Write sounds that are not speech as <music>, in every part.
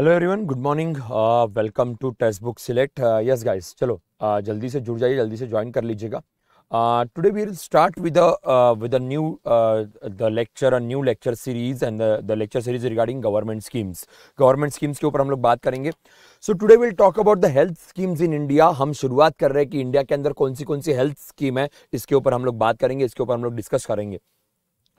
Hello everyone good morning welcome to Testbook select yes guys चलो uh, जल्दी से जुड़ जाइए जल्दी से ज्वाइन कर लीजिएगा today we will start with with a new the lecture a new lecture series and the lecture series regarding government schemes government schemes के ऊपर हम लोग बात करेंगे so today will talk about the health schemes in India हम शुरुआत कर रहे हैं कि इंडिया के अंदर कौन सी कौन सी हेल्थ स्कीम है इसके ऊपर हम लोग बात करेंगे इसके ऊपर हम लोग डिस्कस करेंगे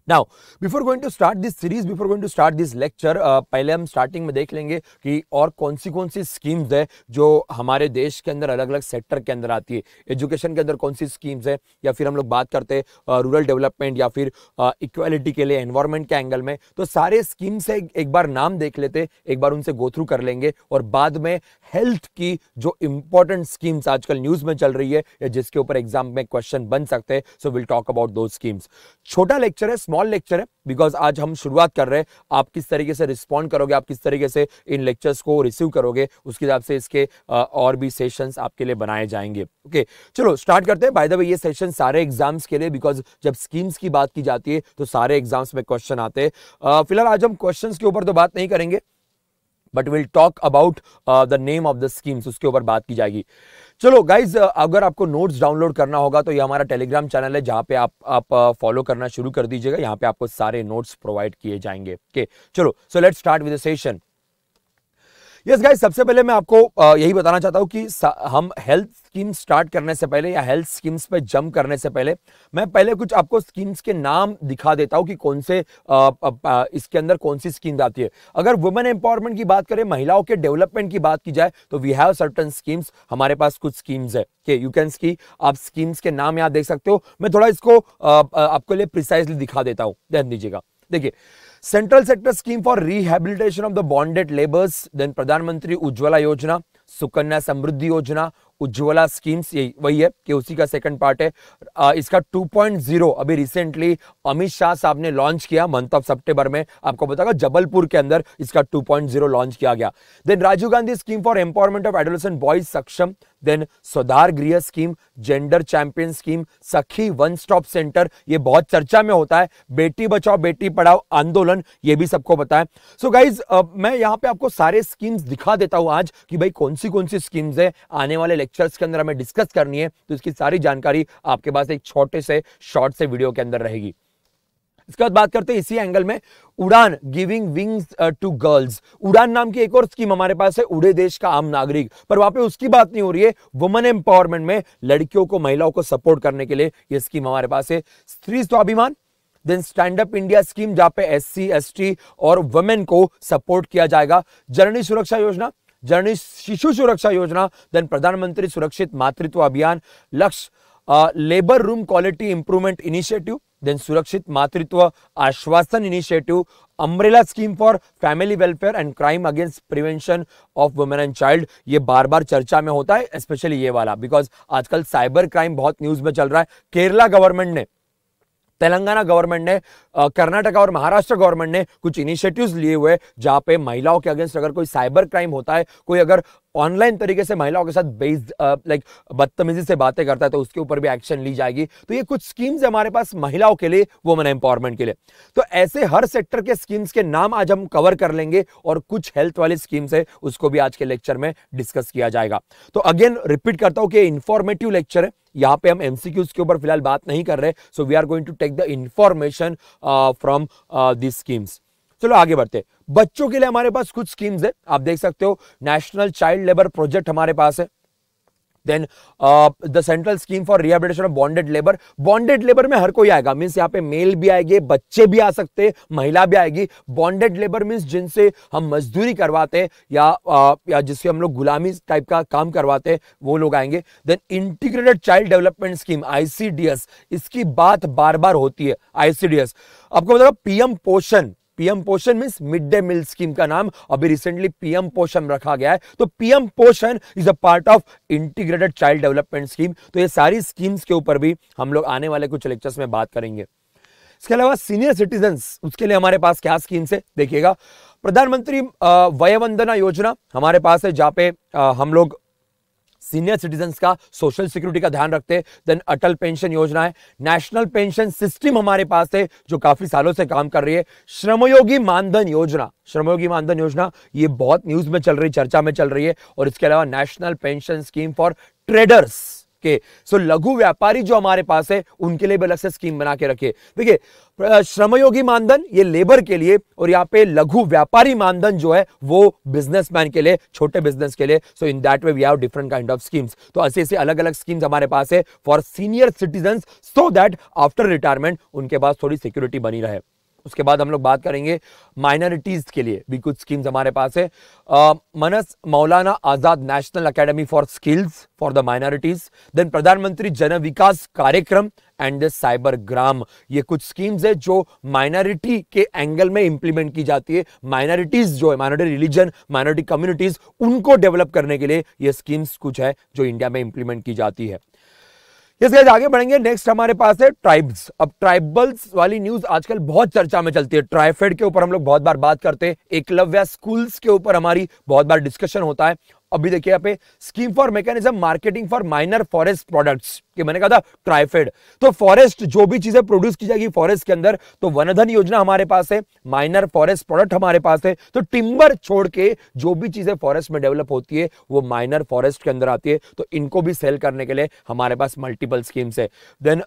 now before going to start this series before going to start this lecture पहले हम स्टार्टिंग में देख लेंगे कि और कौन सी कौन सी स्कीम्स है जो हमारे देश के अंदर अलग अलग सेक्टर के अंदर आती है एजुकेशन के अंदर कौन सी स्कीम्स है या फिर हम लोग बात करते हैं रूरल uh, डेवलपमेंट या फिर इक्वालिटी uh, के लिए एनवायरमेंट के एंगल में तो सारे स्कीम्स से एक बार नाम देख लेते एक बार उनसे गो थ्रू कर लेंगे और बाद में हेल्थ की जो इंपॉर्टेंट स्कीम्स आजकल न्यूज में चल रही है या जिसके ऊपर एग्जाम में क्वेश्चन बन सकते हैं सो विल टॉक अबाउट दो स्कीम्स छोटा लेक्चर है स्मॉल लेक्चर है बिकॉज आज हम शुरुआत कर रहे हैं आप किस तरीके से रिस्पॉन्ड करोगे आप किस तरीके से इन लेक्चर्स को रिसीव करोगे उसके हिसाब से इसके और भी सेशंस आपके लिए बनाए जाएंगे ओके चलो स्टार्ट करते हैं बाय द वे ये सेशन सारे एग्जाम्स के लिए बिकॉज जब स्कीम्स की बात की जाती है तो सारे एग्जाम्स में क्वेश्चन आते हैं फिलहाल आज हम क्वेश्चन के ऊपर तो बात नहीं करेंगे but will talk about the name of the schemes उसके ऊपर बात की जाएगी चलो गाइज अगर आपको नोट्स डाउनलोड करना होगा तो ये हमारा टेलीग्राम चैनल है जहाँ पे आप आप फॉलो करना शुरू कर दीजिएगा यहाँ पे आपको सारे नोट्स प्रोवाइड किए जाएंगे ओके चलो so let start with session yes guys सबसे पहले मैं आपको यही बताना चाहता हूं कि हम हेल्थ स्कीम स्टार्ट करने से पहले या हेल्थ स्कीम्स पे जंप करने से पहले मैं पहले कुछ आपको स्कीम्स के नाम दिखा देता हूं कि कौन से आ, आ, आ, इसके अंदर कौन सी स्कीम आती है अगर वुमेन एम्पावरमेंट की बात करें महिलाओं के डेवलपमेंट की बात की जाए तो वी हैव सर्टन स्कीम्स हमारे पास कुछ स्कीम्स है के यू कैन की आप स्कीम्स के नाम यहाँ देख सकते हो मैं थोड़ा इसको आपको लिए प्रिसाइजली दिखा देता हूँ ध्यान दीजिएगा देखिए central sector scheme for rehabilitation of the bonded labours then प्रधानमंत्री उज्ज्वला योजना सुकन्या समृद्धि योजना उज्ज्वला स्कीम्स यही वही है कि उसी का सेकंड पार्ट है आ, इसका 2.0 अभी रिसेंटली अमित शाह साहब ने लॉन्च किया मंथ ऑफ सितंबर में आपको बताएगा जबलपुर के अंदर इसका 2.0 लॉन्च किया गया then Rajiv Gandhi scheme for empowerment of adolescent boys Saksham then सुधार गृह scheme gender champion scheme Sakhi one stop centre ये बहुत चर्चा में होता है बेटी बचाओ बेटी पढ़ाओ आंदोलन ये भी सबको पता है सो so गाइज मैं यहाँ पे आपको सारे स्कीम्स दिखा देता हूँ आज कि भाई कौन सी कौन सी स्कीम्स है आने वाले लेक्चर्स के अंदर हमें डिस्कस करनी है तो इसकी सारी जानकारी आपके पास एक छोटे से शॉर्ट से वीडियो के अंदर रहेगी इसके बाद बात करते हैं इसी एंगल में उड़ान गिविंग विंग्स टू गर्ल्स उड़ान नाम की एक और स्कीम हमारे पास है उड़े देश का आम नागरिक पर वहां पे उसकी बात नहीं हो रही है वुमेन एम्पावरमेंट में लड़कियों को महिलाओं को सपोर्ट करने के लिए यह स्कीम हमारे पास है Stree Swabhiman then stand up India scheme जहां पे एस सी और वुमेन को सपोर्ट किया जाएगा जननी सुरक्षा योजना जननी शिशु सुरक्षा योजना देन प्रधानमंत्री Surakshit Matritva Abhiyan Lakshya labour room quality improvement initiative then Surakshit Matritva Aashwasan initiative umbrella scheme for family welfare and crime against prevention of women and child ये बार बार चर्चा में होता है स्पेशली ये वाला बिकॉज आजकल साइबर क्राइम बहुत न्यूज में चल रहा है केरला गवर्नमेंट ने तेलंगाना गवर्नमेंट ने कर्नाटका और महाराष्ट्र गवर्नमेंट ने कुछ इनिशिएटिव्स लिए हुए जहां पे महिलाओं के अगेंस्ट अगर कोई साइबर क्राइम होता है कोई अगर ऑनलाइन तरीके से महिलाओं के साथ बेस्ड लाइक बदतमीजी से बातें करता है तो उसके ऊपर भी एक्शन ली जाएगी तो ये कुछ स्कीम्स है हमारे पास महिलाओं के लिए वुमेन एम्पावरमेंट के लिए तो ऐसे हर सेक्टर के स्कीम्स के नाम आज हम कवर कर लेंगे और कुछ हेल्थ वाली स्कीम्स है उसको भी आज के लेक्चर में डिस्कस किया जाएगा तो अगेन रिपीट करता हूँ कि इन्फॉर्मेटिव लेक्चर है यहाँ पे हम एमसीक्यूज के ऊपर फिलहाल बात नहीं कर रहे so we are going to take the information from this schemes चलो आगे बढ़ते बच्चों के लिए हमारे पास कुछ स्कीम्स है आप देख सकते हो नेशनल चाइल्ड लेबर प्रोजेक्ट हमारे पास है then the central scheme for rehabilitation of bonded labour bonded labour में हर कोई आएगा मीन्स यहाँ पे मेल भी आएंगे बच्चे भी आ सकते महिला भी आएगी बॉन्डेड लेबर मीन्स जिनसे हम मजदूरी करवाते हैं या, आ, या जिससे हम लोग गुलामी टाइप का काम करवाते हैं वो लोग आएंगे then integrated child development scheme ICDS इसकी बात बार बार होती है आईसीडीएस आपको बताओ PM Poshan PM Poshan mean mid day meal scheme का नाम अभी रिसेंटली पीएम पोषण रखा गया है तो PM Poshan is a part of integrated child development scheme तो ये सारी स्कीम्स के ऊपर भी हम लोग आने वाले कुछ लेक्चर्स में बात करेंगे इसके अलावा सीनियर सिटीजन उसके लिए हमारे पास क्या स्कीम्स है देखिएगा प्रधानमंत्री वयवंदना योजना हमारे पास है जहाँ पे हम लोग सीनियर सिटीजन का सोशल सिक्योरिटी का ध्यान रखते देन अटल पेंशन योजना है नेशनल पेंशन सिस्टम हमारे पास है जो काफी सालों से काम कर रही है श्रमयोगी मानधन योजना श्रमयोगी मानधन योजना ये बहुत न्यूज में चल रही चर्चा में चल रही है और इसके अलावा national pension scheme for traders के सो लघु व्यापारी जो हमारे पास है उनके लिए भी अलग से स्कीम बना के रखिए देखिए श्रमयोगी मानधन ये लेबर के लिए और यहाँ पे लघु व्यापारी मानधन जो है वो बिजनेसमैन के लिए छोटे बिजनेस के लिए so in that way we have different kind of schemes तो ऐसे ऐसे अलग अलग स्कीम्स हमारे पास है for senior citizen so that after retirement उनके पास थोड़ी सिक्योरिटी बनी रहे उसके बाद हम लोग बात करेंगे माइनॉरिटीज़ के लिए भी कुछ स्कीम्स हमारे पास है आ, MANAS Maulana Azad national academy for skills for the minorities then प्रधानमंत्री जन विकास कार्यक्रम एंड द साइबर ग्राम ये कुछ स्कीम्स है जो माइनॉरिटी के एंगल में इंप्लीमेंट की जाती है माइनॉरिटीज़ जो है माइनॉरिटी रिलीजन माइनॉरिटी कम्युनिटीज़ उनको डेवलप करने के लिए ये स्कीम्स कुछ है जो इंडिया में इंप्लीमेंट की जाती है यस गाइस आगे बढ़ेंगे नेक्स्ट हमारे पास है ट्राइब्स अब ट्राइबल्स वाली न्यूज आजकल बहुत चर्चा में चलती है ट्राइफेड के ऊपर हम लोग बहुत बार बात करते हैं एकलव्या स्कूल्स के ऊपर हमारी बहुत बार डिस्कशन होता है अभी देखिए यहाँ पे scheme for mechanism marketing for minor forest products कि मैंने कहा था क्राइफेड तो फॉरेस्ट जो भी चीजें प्रोड्यूस की जाएगी फॉरेस्ट के अंदर तो वनधन योजना हमारे पास है माइनर फॉरेस्ट प्रोडक्ट हमारे पास है तो टिम्बर छोड़ के जो भी चीजें फॉरेस्ट में डेवलप होती है वो माइनर फॉरेस्ट के अंदर आती है तो इनको भी सेल करने के लिए हमारे पास मल्टीपल स्कीम्स है देन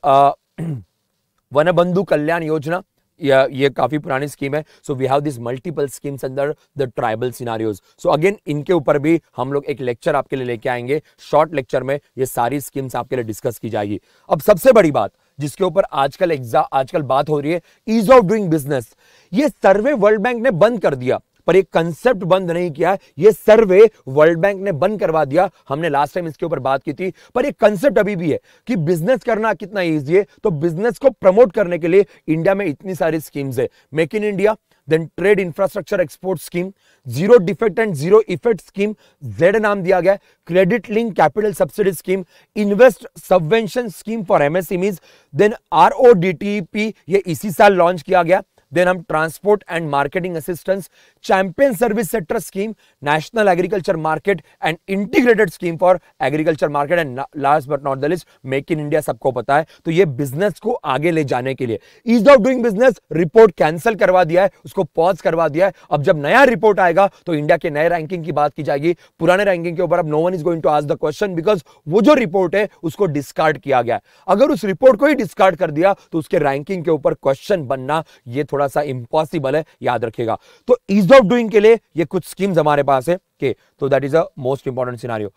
वन बंधु कल्याण योजना या ये काफ़ी पुरानी स्कीम है so we have this multiple schemes अंदर the tribal scenarios so again इनके ऊपर भी हम लोग एक लेक्चर आपके लिए लेके आएंगे शॉर्ट लेक्चर में ये सारी स्कीम्स आपके लिए डिस्कस की जाएगी अब सबसे बड़ी बात जिसके ऊपर आजकल एग्जाम आजकल बात हो रही है ईज ऑफ डूइंग बिजनेस ये सर्वे वर्ल्ड बैंक ने बंद कर दिया पर ये कंसेप्ट बंद नहीं किया ये सर्वे वर्ल्ड बैंक ने बंद करवा दिया हमने लास्ट टाइम इसके ऊपर बात की थी पर ये कंसेप्ट अभी भी है कि बिजनेस करना कितना इजी है तो बिजनेस को प्रमोट करने के लिए इंडिया में इतनी सारी स्कीम्स है make in India then trade infrastructure export scheme zero defect and zero effect scheme Z नाम दिया गया credit link capital subsidy scheme invest subvention scheme for MSMEs then RODTP ये इसी साल लॉन्च किया गया देन हम transport and marketing assistance champion service sector scheme national agriculture market and integrated scheme for agriculture market and last but not the list make in India सबको पता है तो ये बिजनेस को आगे ले जाने के लिए ease of doing business report cancel करवा दिया है उसको पॉज करवा दिया है अब जब नया रिपोर्ट आएगा तो इंडिया के नए रैंकिंग की बात की जाएगी पुराने रैंकिंग के ऊपर अब no one is going to ask the question because वो जो रिपोर्ट है उसको डिस्कार्ड किया गया अगर उस रिपोर्ट को ही डिस्कार्ड कर दिया तो उसके रैंकिंग के ऊपर क्वेश्चन बनना ये थोड़ा सा इंपॉसिबल है याद रखेगा तो ईज ईज ऑफ डूइंग के लिए ये कुछ स्कीम्स हमारे पास है के तो that is a most important scenario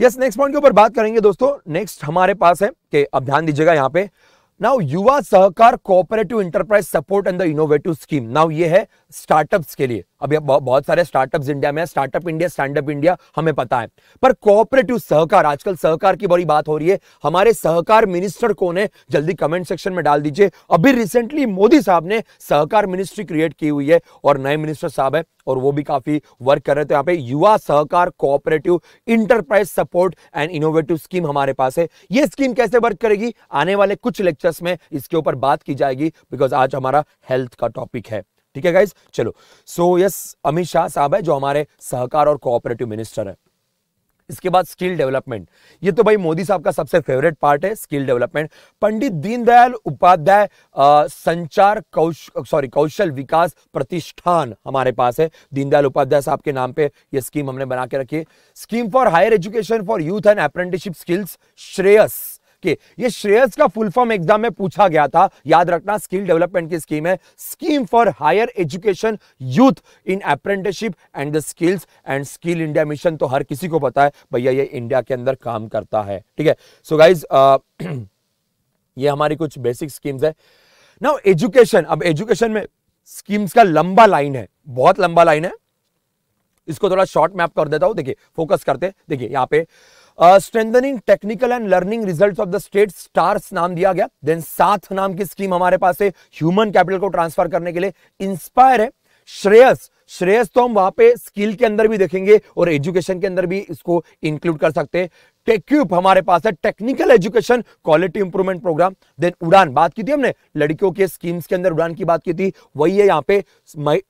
yes next point के ऊपर बात करेंगे दोस्तों नेक्स्ट हमारे पास है के अब ध्यान दीजिएगा यहां पे now Yuva Sahakar cooperative enterprise support and the innovative scheme now ये है स्टार्टअप्स के लिए अभी बहुत सारे स्टार्टअप्स इंडिया में स्टार्टअप इंडिया स्टैंडअप इंडिया हमें पता है पर कोऑपरेटिव सहकार आजकल सहकार की बड़ी बात हो रही है हमारे सहकार मिनिस्टर कौन है जल्दी कमेंट सेक्शन में डाल दीजिए अभी रिसेंटली मोदी साहब ने सहकार मिनिस्ट्री क्रिएट की हुई है और नए मिनिस्टर साहब है और वो भी काफी वर्क कर रहे हैं तो यहाँ पे Yuva Sahakar cooperative enterprise support and innovative scheme हमारे पास है ये स्कीम कैसे वर्क करेगी आने वाले कुछ लेक्चर्स में इसके ऊपर बात की जाएगी बिकॉज आज हमारा हेल्थ का टॉपिक है ठीक है गाइज चलो सो यस अमित शाह साहब है जो हमारे सहकार और कोऑपरेटिव मिनिस्टर है इसके बाद स्किल डेवलपमेंट ये तो भाई मोदी साहब का सबसे फेवरेट पार्ट है स्किल डेवलपमेंट पंडित दीनदयाल उपाध्याय संचार कौश सॉरी कौशल विकास प्रतिष्ठान हमारे पास है दीनदयाल उपाध्याय साहब के नाम पे ये स्कीम हमने बना के रखी है scheme for higher education for youth and apprenticeship skills Shreyas के ये श्रेयस का फुल फॉर्म एग्जाम में पूछा गया था याद रखना स्किल डेवलपमेंट की स्कीम है scheme for higher education youth in apprenticeship and the skills and skill India mission तो हर किसी को पता है भैया ये इंडिया के अंदर काम करता है ठीक है सो गाइज <clears throat> ये हमारी कुछ बेसिक स्कीम्स है नाउ एजुकेशन अब एजुकेशन में स्कीम्स का लंबा लाइन है बहुत लंबा लाइन है इसको थोड़ा शॉर्ट मैप कर देता हूं देखिए फोकस करते देखिए यहां पे strengthening technical and learning result of the state stars नाम दिया गया देन साथ नाम की स्कीम हमारे पास है ह्यूमन कैपिटल को ट्रांसफर करने के लिए इंस्पायर है श्रेयस श्रेयस तो हम वहां पे स्किल के अंदर भी देखेंगे और एजुकेशन के अंदर भी इसको इंक्लूड कर सकते हैं टेक्यूब हमारे पास है technical education quality improvement programme then Udaan बात की थी हमने लड़कियों के स्कीम्स के अंदर उड़ान की बात की थी वही है यहाँ पे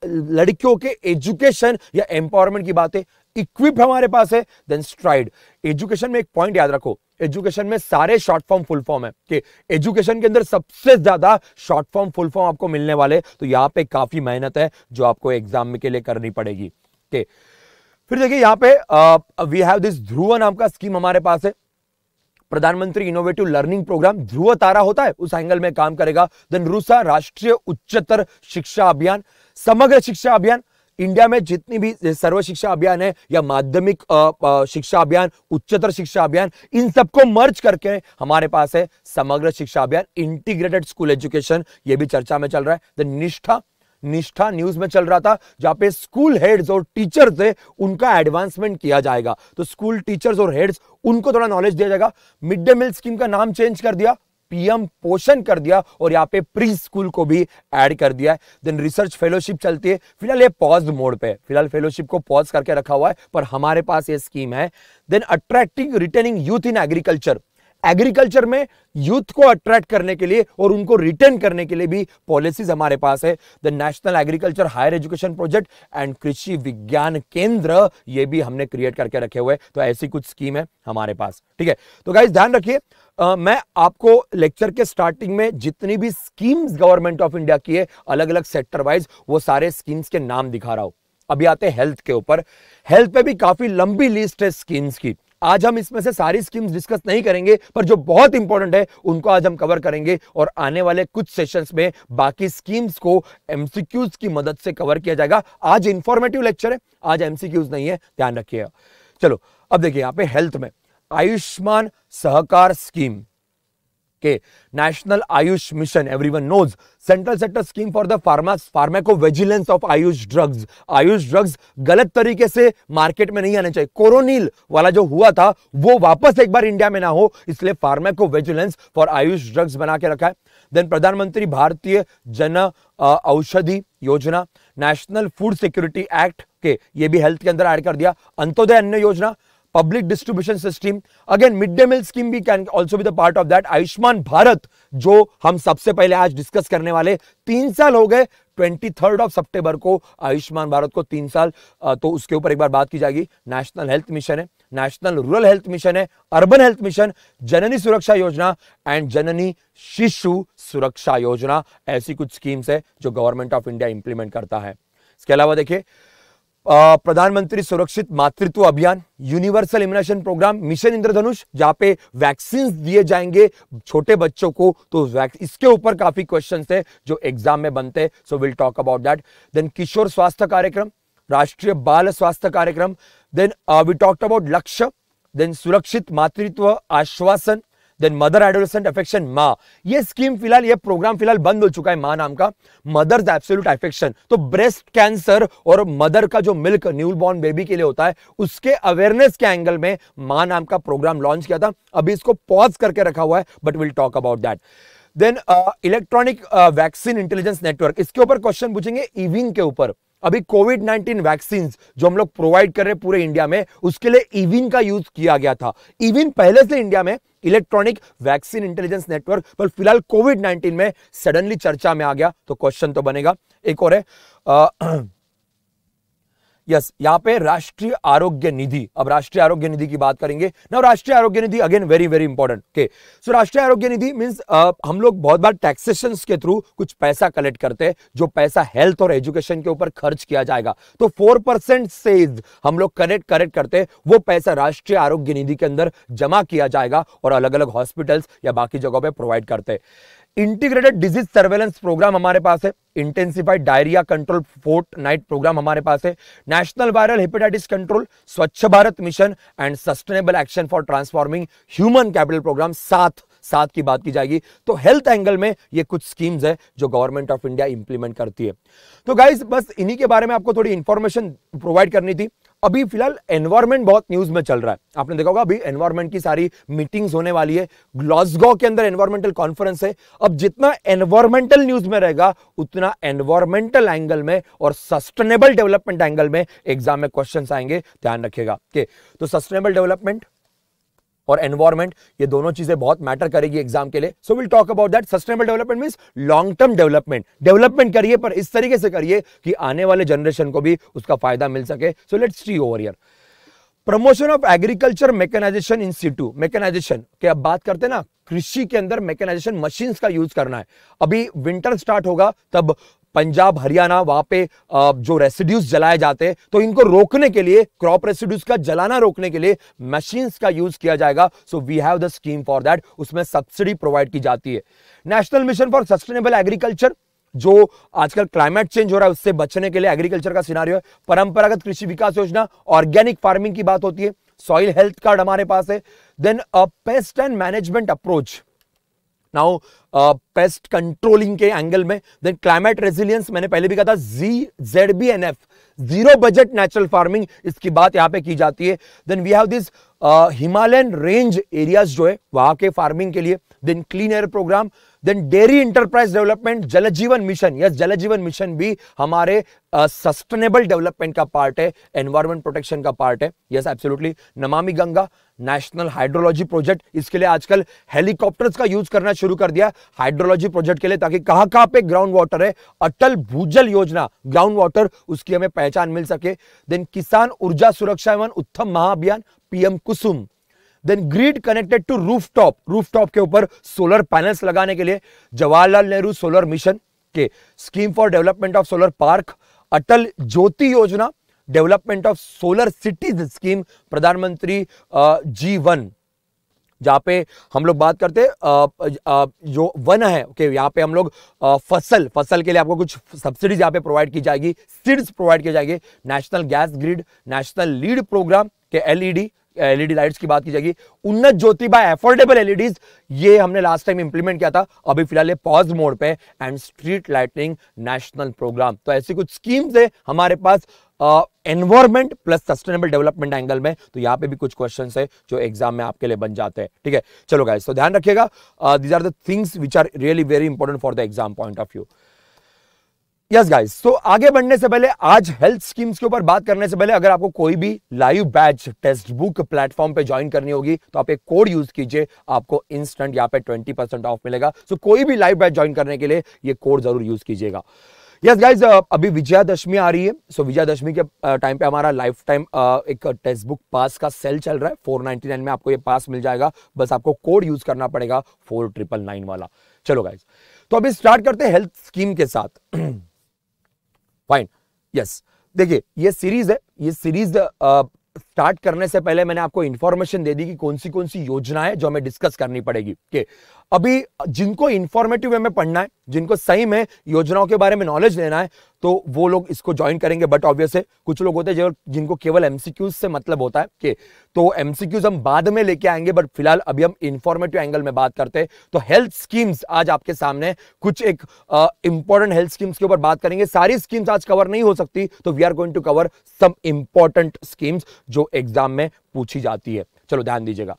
लड़कियों के एजुकेशन या एम्पावरमेंट की बात है इक्विप हमारे पास है देन स्ट्राइड एजुकेशन में एक पॉइंट याद रखो एजुकेशन में सारे शॉर्ट फॉर्म फुल फॉर्म है कि एजुकेशन के अंदर सबसे ज्यादा शॉर्ट फॉर्म फुल फॉर्म आपको मिलने वाले तो यहां पे काफी मेहनत है जो आपको एग्जाम के लिए करनी पड़ेगी के फिर देखिए यहां पे वी हैव दिस ध्रुव नाम का स्कीम हमारे पास है प्रधानमंत्री इनोवेटिव लर्निंग प्रोग्राम ध्रुव तारा होता है उस एंगल में काम करेगा देन रूसा राष्ट्रीय उच्चतर शिक्षा अभियान समग्र शिक्षा अभियान इंडिया में जितनी भी सर्व शिक्षा अभियान है या माध्यमिक शिक्षा अभियान उच्चतर शिक्षा अभियान इन सबको मर्ज करके हमारे पास है समग्र शिक्षा अभियान इंटीग्रेटेड स्कूल एजुकेशन ये भी चर्चा में चल रहा है द निष्ठा निष्ठा न्यूज में चल रहा था जहां पे स्कूल हेड्स और टीचर्स है उनका एडवांसमेंट किया जाएगा तो स्कूल टीचर्स और हेड्स उनको थोड़ा नॉलेज दिया जाएगा मिड डे मील स्कीम का नाम चेंज कर दिया पीएम पोषण कर दिया और यहाँ पे प्री स्कूल को भी ऐड कर दिया है देन रिसर्च फेलोशिप चलती है फिलहाल ये पॉज मोड पे फिलहाल फेलोशिप को पॉज करके रखा हुआ है पर हमारे पास ये स्कीम है then attracting returning youth in agriculture agriculture में यूथ को अट्रैक्ट करने के लिए और उनको रिटर्न करने के लिए भी पॉलिसीज हमारे पास है the national agriculture higher education project and कृषि विज्ञान केंद्र ये भी हमने क्रिएट करके रखे हुए तो ऐसी कुछ स्कीम है हमारे पास ठीक है तो गाइज ध्यान रखिए आ, मैं आपको लेक्चर के स्टार्टिंग में जितनी भी स्कीम्स गवर्नमेंट ऑफ इंडिया की है अलग अलग सेक्टर वाइज वो सारे स्कीम्स के नाम दिखा रहा हूं अभी आते हैं हेल्थ के ऊपर हेल्थ पे भी काफी लंबी लिस्ट है स्कीम्स की आज हम इसमें से सारी स्कीम्स डिस्कस नहीं करेंगे पर जो बहुत इंपॉर्टेंट है उनको आज हम कवर करेंगे और आने वाले कुछ सेशंस में बाकी स्कीम्स को एमसीक्यूज की मदद से कवर किया जाएगा आज इंफॉर्मेटिव लेक्चर है आज एमसीक्यूज नहीं है ध्यान रखिएगा चलो अब देखिए यहाँ पे हेल्थ में आयुष्मान सहकार स्कीम के national Ayush mission everyone knows central sector scheme for the pharma pharmacovigilance of Ayush drugs Ayush drugs गलत तरीके से मार्केट में नहीं आने चाहिए कोरोनिल वाला जो हुआ था वो वापस एक बार इंडिया में ना हो इसलिए pharmacovigilance for Ayush drugs बना के रखा है देन प्रधानमंत्री भारतीय जन औषधि योजना नेशनल फूड सिक्योरिटी एक्ट के ये भी हेल्थ के अंदर ऐड कर दिया अंत्योदय अन्य योजना public distribution system again mid day meal scheme भी can also be the part of that Ayushman Bharat जो हम सबसे पहले आज डिस्कस करने वाले तीन साल हो गए ट्वेंटी थर्ड ऑफ सितंबर को आयुष्मान भारत को तीन साल तो उसके ऊपर एक बार बात की जाएगी नेशनल हेल्थ मिशन है नेशनल रूरल हेल्थ मिशन है urban health mission Janani Suraksha योजना एंड जननी शिशु सुरक्षा योजना ऐसी कुछ स्कीम्स है जो गवर्नमेंट ऑफ इंडिया इंप्लीमेंट करता है इसके अलावा देखिए प्रधानमंत्री Surakshit Matritva Abhiyan universal immunisation programme mission Indradhanush जहां पे वैक्सीन दिए जाएंगे छोटे बच्चों को तो इसके ऊपर काफी क्वेश्चन है जो एग्जाम में बनते हैं so will talk about that then किशोर स्वास्थ्य कार्यक्रम राष्ट्रीय बाल स्वास्थ्य कार्यक्रम then we talked about Lakshya then Surakshit Matritva आश्वासन देन मदर एडोलेसेंट अफेक्शन माँ ये स्कीम फिलहाल ये प्रोग्राम फिलहाल बंद हो चुका है माँ नाम का मदर्स एब्सोल्यूट अफेक्शन तो ब्रेस्ट कैंसर और मदर का जो मिल्क न्यू बॉर्न बेबी के लिए होता है उसके अवेयरनेस के एंगल में माँ नाम का प्रोग्राम लॉन्च किया था अभी इसको पॉज करके रखा हुआ है but will talk about that then electronic vaccine intelligence network इसके ऊपर क्वेश्चन पूछेंगे इविंग के ऊपर अभी कोविड नाइनटीन वैक्सीन जो हम लोग प्रोवाइड कर रहे हैं पूरे इंडिया में उसके लिए इविन का यूज किया गया था इविन पहले से इंडिया में इलेक्ट्रॉनिक वैक्सीन इंटेलिजेंस नेटवर्क पर फिलहाल कोविड नाइन्टीन में सडनली चर्चा में आ गया तो क्वेश्चन तो बनेगा एक और है यस यहाँ पे राष्ट्रीय आरोग्य निधि अब राष्ट्रीय आरोग्य निधि की बात करेंगे ना राष्ट्रीय आरोग्य निधि again very very important okay so राष्ट्रीय आरोग्य निधि मीन्स हम लोग बहुत बार टैक्सेशन के थ्रू कुछ पैसा कलेक्ट करते हैं जो पैसा हेल्थ और एजुकेशन के ऊपर खर्च किया जाएगा तो फोर परसेंट से हम लोग कलेक्ट करेक्ट करते हैं वो पैसा राष्ट्रीय आरोग्य निधि के अंदर जमा किया जाएगा और अलग अलग हॉस्पिटल्स या बाकी जगहों पर प्रोवाइड करते हैं इंटीग्रेटेड डिजीज सर्वेलेंस प्रोग्राम हमारे पास है intensified diarrhoea control fortnight programme हमारे पास है national viral hepatitis control Swachh Bharat mission and sustainable action for transforming human capital programme साथ साथ की बात की जाएगी तो हेल्थ एंगल में ये कुछ स्कीम्स है जो गवर्नमेंट ऑफ इंडिया इंप्लीमेंट करती है तो गाइज बस इन्हीं के बारे में आपको थोड़ी इंफॉर्मेशन प्रोवाइड करनी थी अभी फिलहाल एनवायरमेंट बहुत न्यूज में चल रहा है आपने देखा होगा अभी एनवायरमेंट की सारी मीटिंग्स होने वाली है ग्लॉसगो के अंदर एनवायरमेंटल कॉन्फ्रेंस है अब जितना एनवायरमेंटल न्यूज में रहेगा उतना एनवायरमेंटल एंगल में और सस्टेनेबल डेवलपमेंट एंगल में एग्जाम में क्वेश्चन आएंगे ध्यान रखिएगा तो सस्टेनेबल डेवलपमेंट और एनवायरमेंट ये दोनों चीजें बहुत मैटर करेगी एग्जाम के लिए so will talk about that sustainable development means long term development development करिए पर इस तरीके से करिए कि आने वाले जनरेशन को भी उसका फायदा मिल सके so let's see over year promotion of agriculture mechanisation institute mechanisation के अब बात करते हैं ना कृषि के अंदर मेकेनाइजेशन मशीन्स का यूज करना है अभी विंटर स्टार्ट होगा तब पंजाब हरियाणा वहां पे जो रेसिड्यूज जलाए जाते हैं तो इनको रोकने के लिए क्रॉप रेसिड्यूज का जलाना रोकने के लिए मशीन्स का यूज किया जाएगा so we have the scheme for that उसमें सब्सिडी प्रोवाइड की जाती है national mission for sustainable agriculture जो आजकल क्लाइमेट चेंज हो रहा है उससे बचने के लिए एग्रीकल्चर का सिनारियो है परंपरागत कृषि विकास योजना ऑर्गेनिक फार्मिंग की बात होती है सॉइल हेल्थ कार्ड हमारे पास है then pest and management approach now pest controlling के एंगल में देन क्लाइमेट रेजिलियंस मैंने पहले भी कहा था G Z B N F zero budget natural farming इसकी बात यहां पे की जाती है then we have this Himalayan range areas जो है वहां के फार्मिंग के लिए then clean air programme then dairy enterprise development Jal Jeevan mission yes Jal Jeevan mission भी हमारे सस्टेनेबल डेवलपमेंट का पार्ट है एनवायरमेंट प्रोटेक्शन का पार्ट है yes absolutely Namami Gange national hydrology project इसके लिए आजकल हेलीकॉप्टर्स का यूज करना शुरू कर दिया हाइड्रोलॉजी प्रोजेक्ट के लिए ताकि कहां कहां पे ग्राउंड वाटर है अटल भूजल योजना ग्राउंड वाटर उसकी हमें पहचान मिल सके देन किसान ऊर्जा सुरक्षा एवं उत्तम महाअभियान PM Kusum then grid connected to rooftop rooftop के ऊपर सोलर पैनल्स लगाने के लिए जवाहरलाल नेहरू सोलर मिशन के scheme for development of solar park Atal Jyoti योजना development of solar cities scheme प्रधानमंत्री जी वन जहां पे हम लोग बात करते जो वन है ओके यहाँ पे हम लोग फसल फसल के लिए आपको कुछ सब्सिडीज यहाँ पे प्रोवाइड की जाएगी सीड्स प्रोवाइड की जाएंगे national gas grid national lead programme के एलईडी एलईडी लाइट्स की बात की जाएगी उन्नत ज्योति बाय एफोर्डेबल एलईडीज ये हमने लास्ट टाइम इंप्लीमेंट किया था अभी फिलहाल ये पॉज मोड पे and street lighting national programme तो ऐसी कुछ स्कीम्स है हमारे पास environment plus sustainable development angle में तो यहाँ पे भी कुछ क्वेश्चन है जो एग्जाम में आपके लिए बन जाते हैं ठीक है चलो गाइस तो ध्यान रखिएगा these are the things which are really very important for the exam point of view yes guys तो आगे बढ़ने से पहले आज हेल्थ स्कीम्स के ऊपर बात करने से पहले अगर आपको कोई भी live batch test book platform पे ज्वाइन करनी होगी तो आप एक कोड यूज कीजिए आपको इंस्टेंट यहाँ पे 20 परसेंट ऑफ मिलेगा सो so, कोई भी लाइव बैच ज्वाइन करने के लिए ये कोड जरूर यूज कीजिएगा यस गाइज अभी विजयादशमी आ रही है सो so, विजयादशमी के टाइम पे हमारा लाइफ टाइम एक टेक्स्ट बुक पास का सेल चल रहा है फोर में आपको ये पास मिल जाएगा बस आपको कोड यूज करना पड़ेगा फोर वाला चलो गाइज तो अभी स्टार्ट करते हैं हेल्थ स्कीम के साथ <clears throat> फाइन यस देखिए ये सीरीज है ये सीरीज स्टार्ट करने से पहले मैंने आपको इन्फॉर्मेशन दे दी कि कौन सी कौन सी योजना है जो हमें डिस्कस करनी पड़ेगी कि अभी जिनको इन्फॉर्मेटिव वे में पढ़ना है जिनको सही में योजनाओं के बारे में नॉलेज लेना है तो वो लोग इसको ज्वाइन करेंगे बट ऑब्वियस है कुछ लोग होते हैं जो जिनको केवल एमसीक्यूज से मतलब होता है कि तो एमसीक्यूज हम बाद में लेके आएंगे बट फिलहाल अभी हम इन्फॉर्मेटिव एंगल में बात करते हैं तो हेल्थ स्कीम्स आज आपके सामने कुछ एक इंपॉर्टेंट हेल्थ स्कीम्स के ऊपर बात करेंगे सारी स्कीम्स आज कवर नहीं हो सकती तो we are going to cover some important schemes जो एग्जाम में पूछी जाती है चलो ध्यान दीजिएगा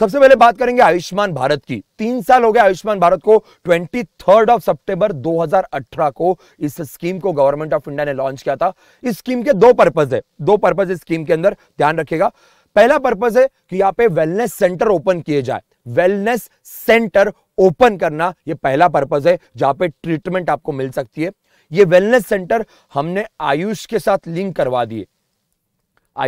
सबसे पहले बात करेंगे आयुष्मान भारत की तीन साल हो गए आयुष्मान भारत को ट्वेंटी थर्ड ऑफ सितंबर 2018 को इस स्कीम को गवर्नमेंट ऑफ इंडिया ने लॉन्च किया था इस स्कीम के दो पर्पज है दो पर्पज इस स्कीम के अंदर ध्यान रखिएगा पहला पर्पज है कि यहाँ पे वेलनेस सेंटर ओपन किए जाए वेलनेस सेंटर ओपन करना ये पहला पर्पज है जहां पे ट्रीटमेंट आपको मिल सकती है ये वेलनेस सेंटर हमने आयुष के साथ लिंक करवा दिए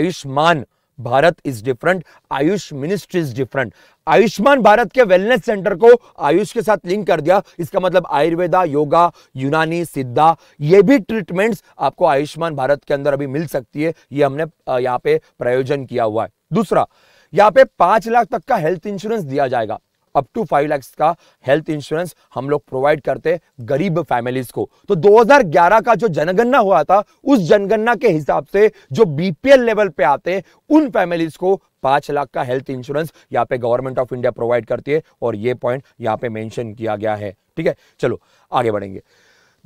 Ayushman Bharat is different Ayush ministry is different Ayushman Bharat के वेलनेस सेंटर को आयुष के साथ लिंक कर दिया इसका मतलब आयुर्वेदा योगा यूनानी सिद्धा ये भी ट्रीटमेंट्स आपको आयुष्मान भारत के अंदर अभी मिल सकती है ये हमने यहाँ पे प्रयोजन किया हुआ है दूसरा यहाँ पे पांच लाख तक का हेल्थ इंश्योरेंस दिया जाएगा अप टू फाइव लैक्स का हेल्थ इंश्योरेंस हम लोग प्रोवाइड करते गरीब फैमिलीज को तो 2011 का जो जनगणना हुआ था उस जनगणना के हिसाब से जो बीपीएल लेवल पे आते उन फैमिलीज को पांच लाख का हेल्थ इंश्योरेंस यहाँ पे गवर्नमेंट ऑफ इंडिया प्रोवाइड करती है और ये पॉइंट यहाँ पे मेंशन किया गया है ठीक है चलो आगे बढ़ेंगे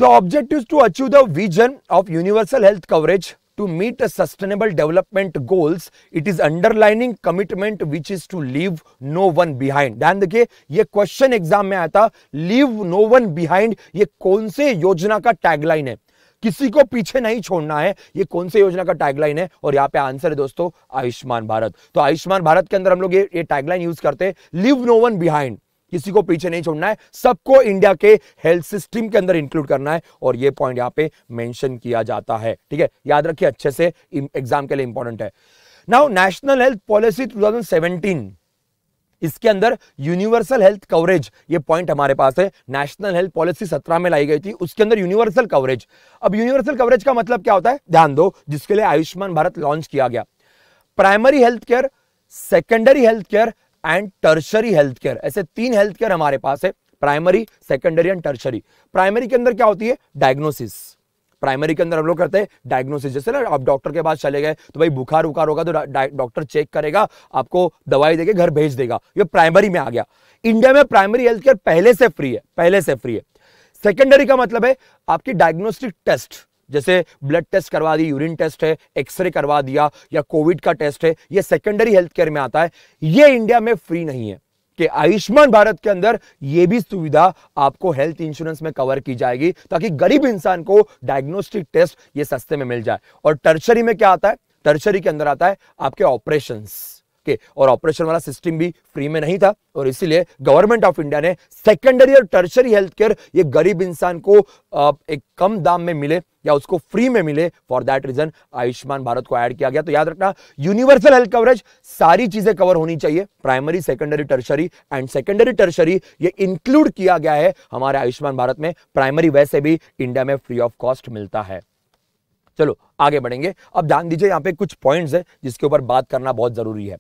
the objective to achieve the vision of universal health coverage to meet a sustainable development goals it is underlining commitment which is to leave no one behind ध्यान देखिए ye question exam mein आया था leave no one behind ye kaun se yojana ka tagline hai किसी को पीछे नहीं छोड़ना है ये कौन से योजना का टैगलाइन है और यहाँ पे आंसर है दोस्तों आयुष्मान भारत तो आयुष्मान भारत के अंदर हम लोग ये ये टैगलाइन यूज करते हैं लिव नो वन बिहाइंड किसी को पीछे नहीं छोड़ना है सबको इंडिया के हेल्थ सिस्टम के अंदर इंक्लूड करना है और ये पॉइंट यहां पे मेंशन किया जाता है ठीक है याद रखिए अच्छे से एग्जाम के लिए इंपॉर्टेंट है नाउ नेशनल हेल्थ पॉलिसी 2017 इसके अंदर यूनिवर्सल हेल्थ कवरेज ये पॉइंट हमारे पास है नेशनल हेल्थ पॉलिसी सत्रह में लाई गई थी उसके अंदर यूनिवर्सल कवरेज अब यूनिवर्सल कवरेज का मतलब क्या होता है ध्यान दो जिसके लिए आयुष्मान भारत लॉन्च किया गया primary health care secondary health care and tertiary health care ऐसे तीन हेल्थ केयर हमारे पास है primary secondary and tertiary primary के अंदर क्या होती है डायग्नोसिस प्राइमरी के अंदर हम लोग करते हैं डायग्नोसिस जैसे ना आप डॉक्टर के पास चले गए तो भाई बुखार उखार होगा तो डॉक्टर चेक करेगा आपको दवाई देके घर भेज देगा ये प्राइमरी में आ गया इंडिया में प्राइमरी हेल्थ केयर पहले से फ्री है पहले से फ्री है सेकेंडरी का मतलब है आपकी डायग्नोस्टिक टेस्ट जैसे ब्लड टेस्ट करवा दी यूरिन टेस्ट है एक्सरे करवा दिया या कोविड का टेस्ट है ये सेकेंडरी हेल्थ केयर में आता है ये इंडिया में फ्री नहीं है कि आयुष्मान भारत के अंदर यह भी सुविधा आपको हेल्थ इंश्योरेंस में कवर की जाएगी ताकि गरीब इंसान को डायग्नोस्टिक टेस्ट ये सस्ते में मिल जाए और टर्चरी में क्या आता है टर्चरी के अंदर आता है आपके ऑपरेशंस के और ऑपरेशन वाला सिस्टम भी फ्री में नहीं था और इसीलिए गवर्नमेंट ऑफ इंडिया ने सेकेंडरी और टर्शरी हेल्थ केयर ये गरीब इंसान को एक कम दाम में मिले या उसको फ्री में मिले for that reason Ayushman Bharat को ऐड किया गया तो याद रखना यूनिवर्सल हेल्थ कवरेज सारी चीजें कवर होनी चाहिए primary secondary tertiary and secondary tertiary ये इंक्लूड किया गया है हमारे आयुष्मान भारत में प्राइमरी वैसे भी इंडिया में फ्री ऑफ कॉस्ट मिलता है चलो आगे बढ़ेंगे अब ध्यान दीजिए यहाँ पे कुछ पॉइंट्स है जिसके ऊपर बात करना बहुत जरूरी है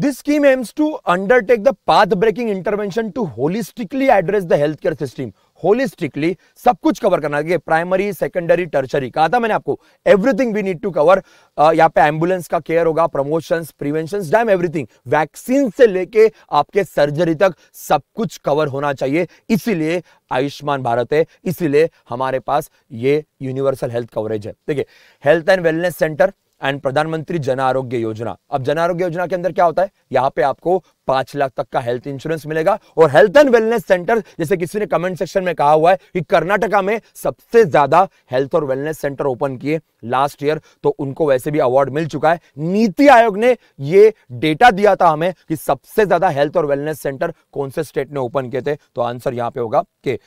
This scheme aims to undertake the path-breaking intervention to holistically address the healthcare system. Holistically सब कुछ कवर करना चाहिए प्राइमरी सेकेंडरी टर्चरी कहा था मैंने आपको everything we need to cover यहाँ पे एम्बुलेंस का केयर होगा promotion prevention damn everything vaccine से लेके आपके सर्जरी तक सब कुछ कवर होना चाहिए इसीलिए आयुष्मान भारत है इसीलिए हमारे पास ये यूनिवर्सल हेल्थ कवरेज है देखिए health and wellness centre and Pradhanmantri Jan आरोग्य योजना अब जन आरोग्य योजना के अंदर क्या होता है यहाँ पे आपको पांच लाख तक का हेल्थ इंश्योरेंस मिलेगा और हेल्थ एंड वेलनेस सेंटर जैसे किसी ने कमेंट सेक्शन में कहा हुआ है कि कर्नाटका में सबसे ज्यादा हेल्थ और वेलनेस सेंटर ओपन किए लास्ट ईयर तो उनको वैसे भी अवार्ड मिल चुका है नीति आयोग ने ये डेटा दिया था हमें कि सबसे ज्यादा हेल्थ और वेलनेस सेंटर कौन से स्टेट ने ओपन किए थे तो आंसर यहां पर होगा के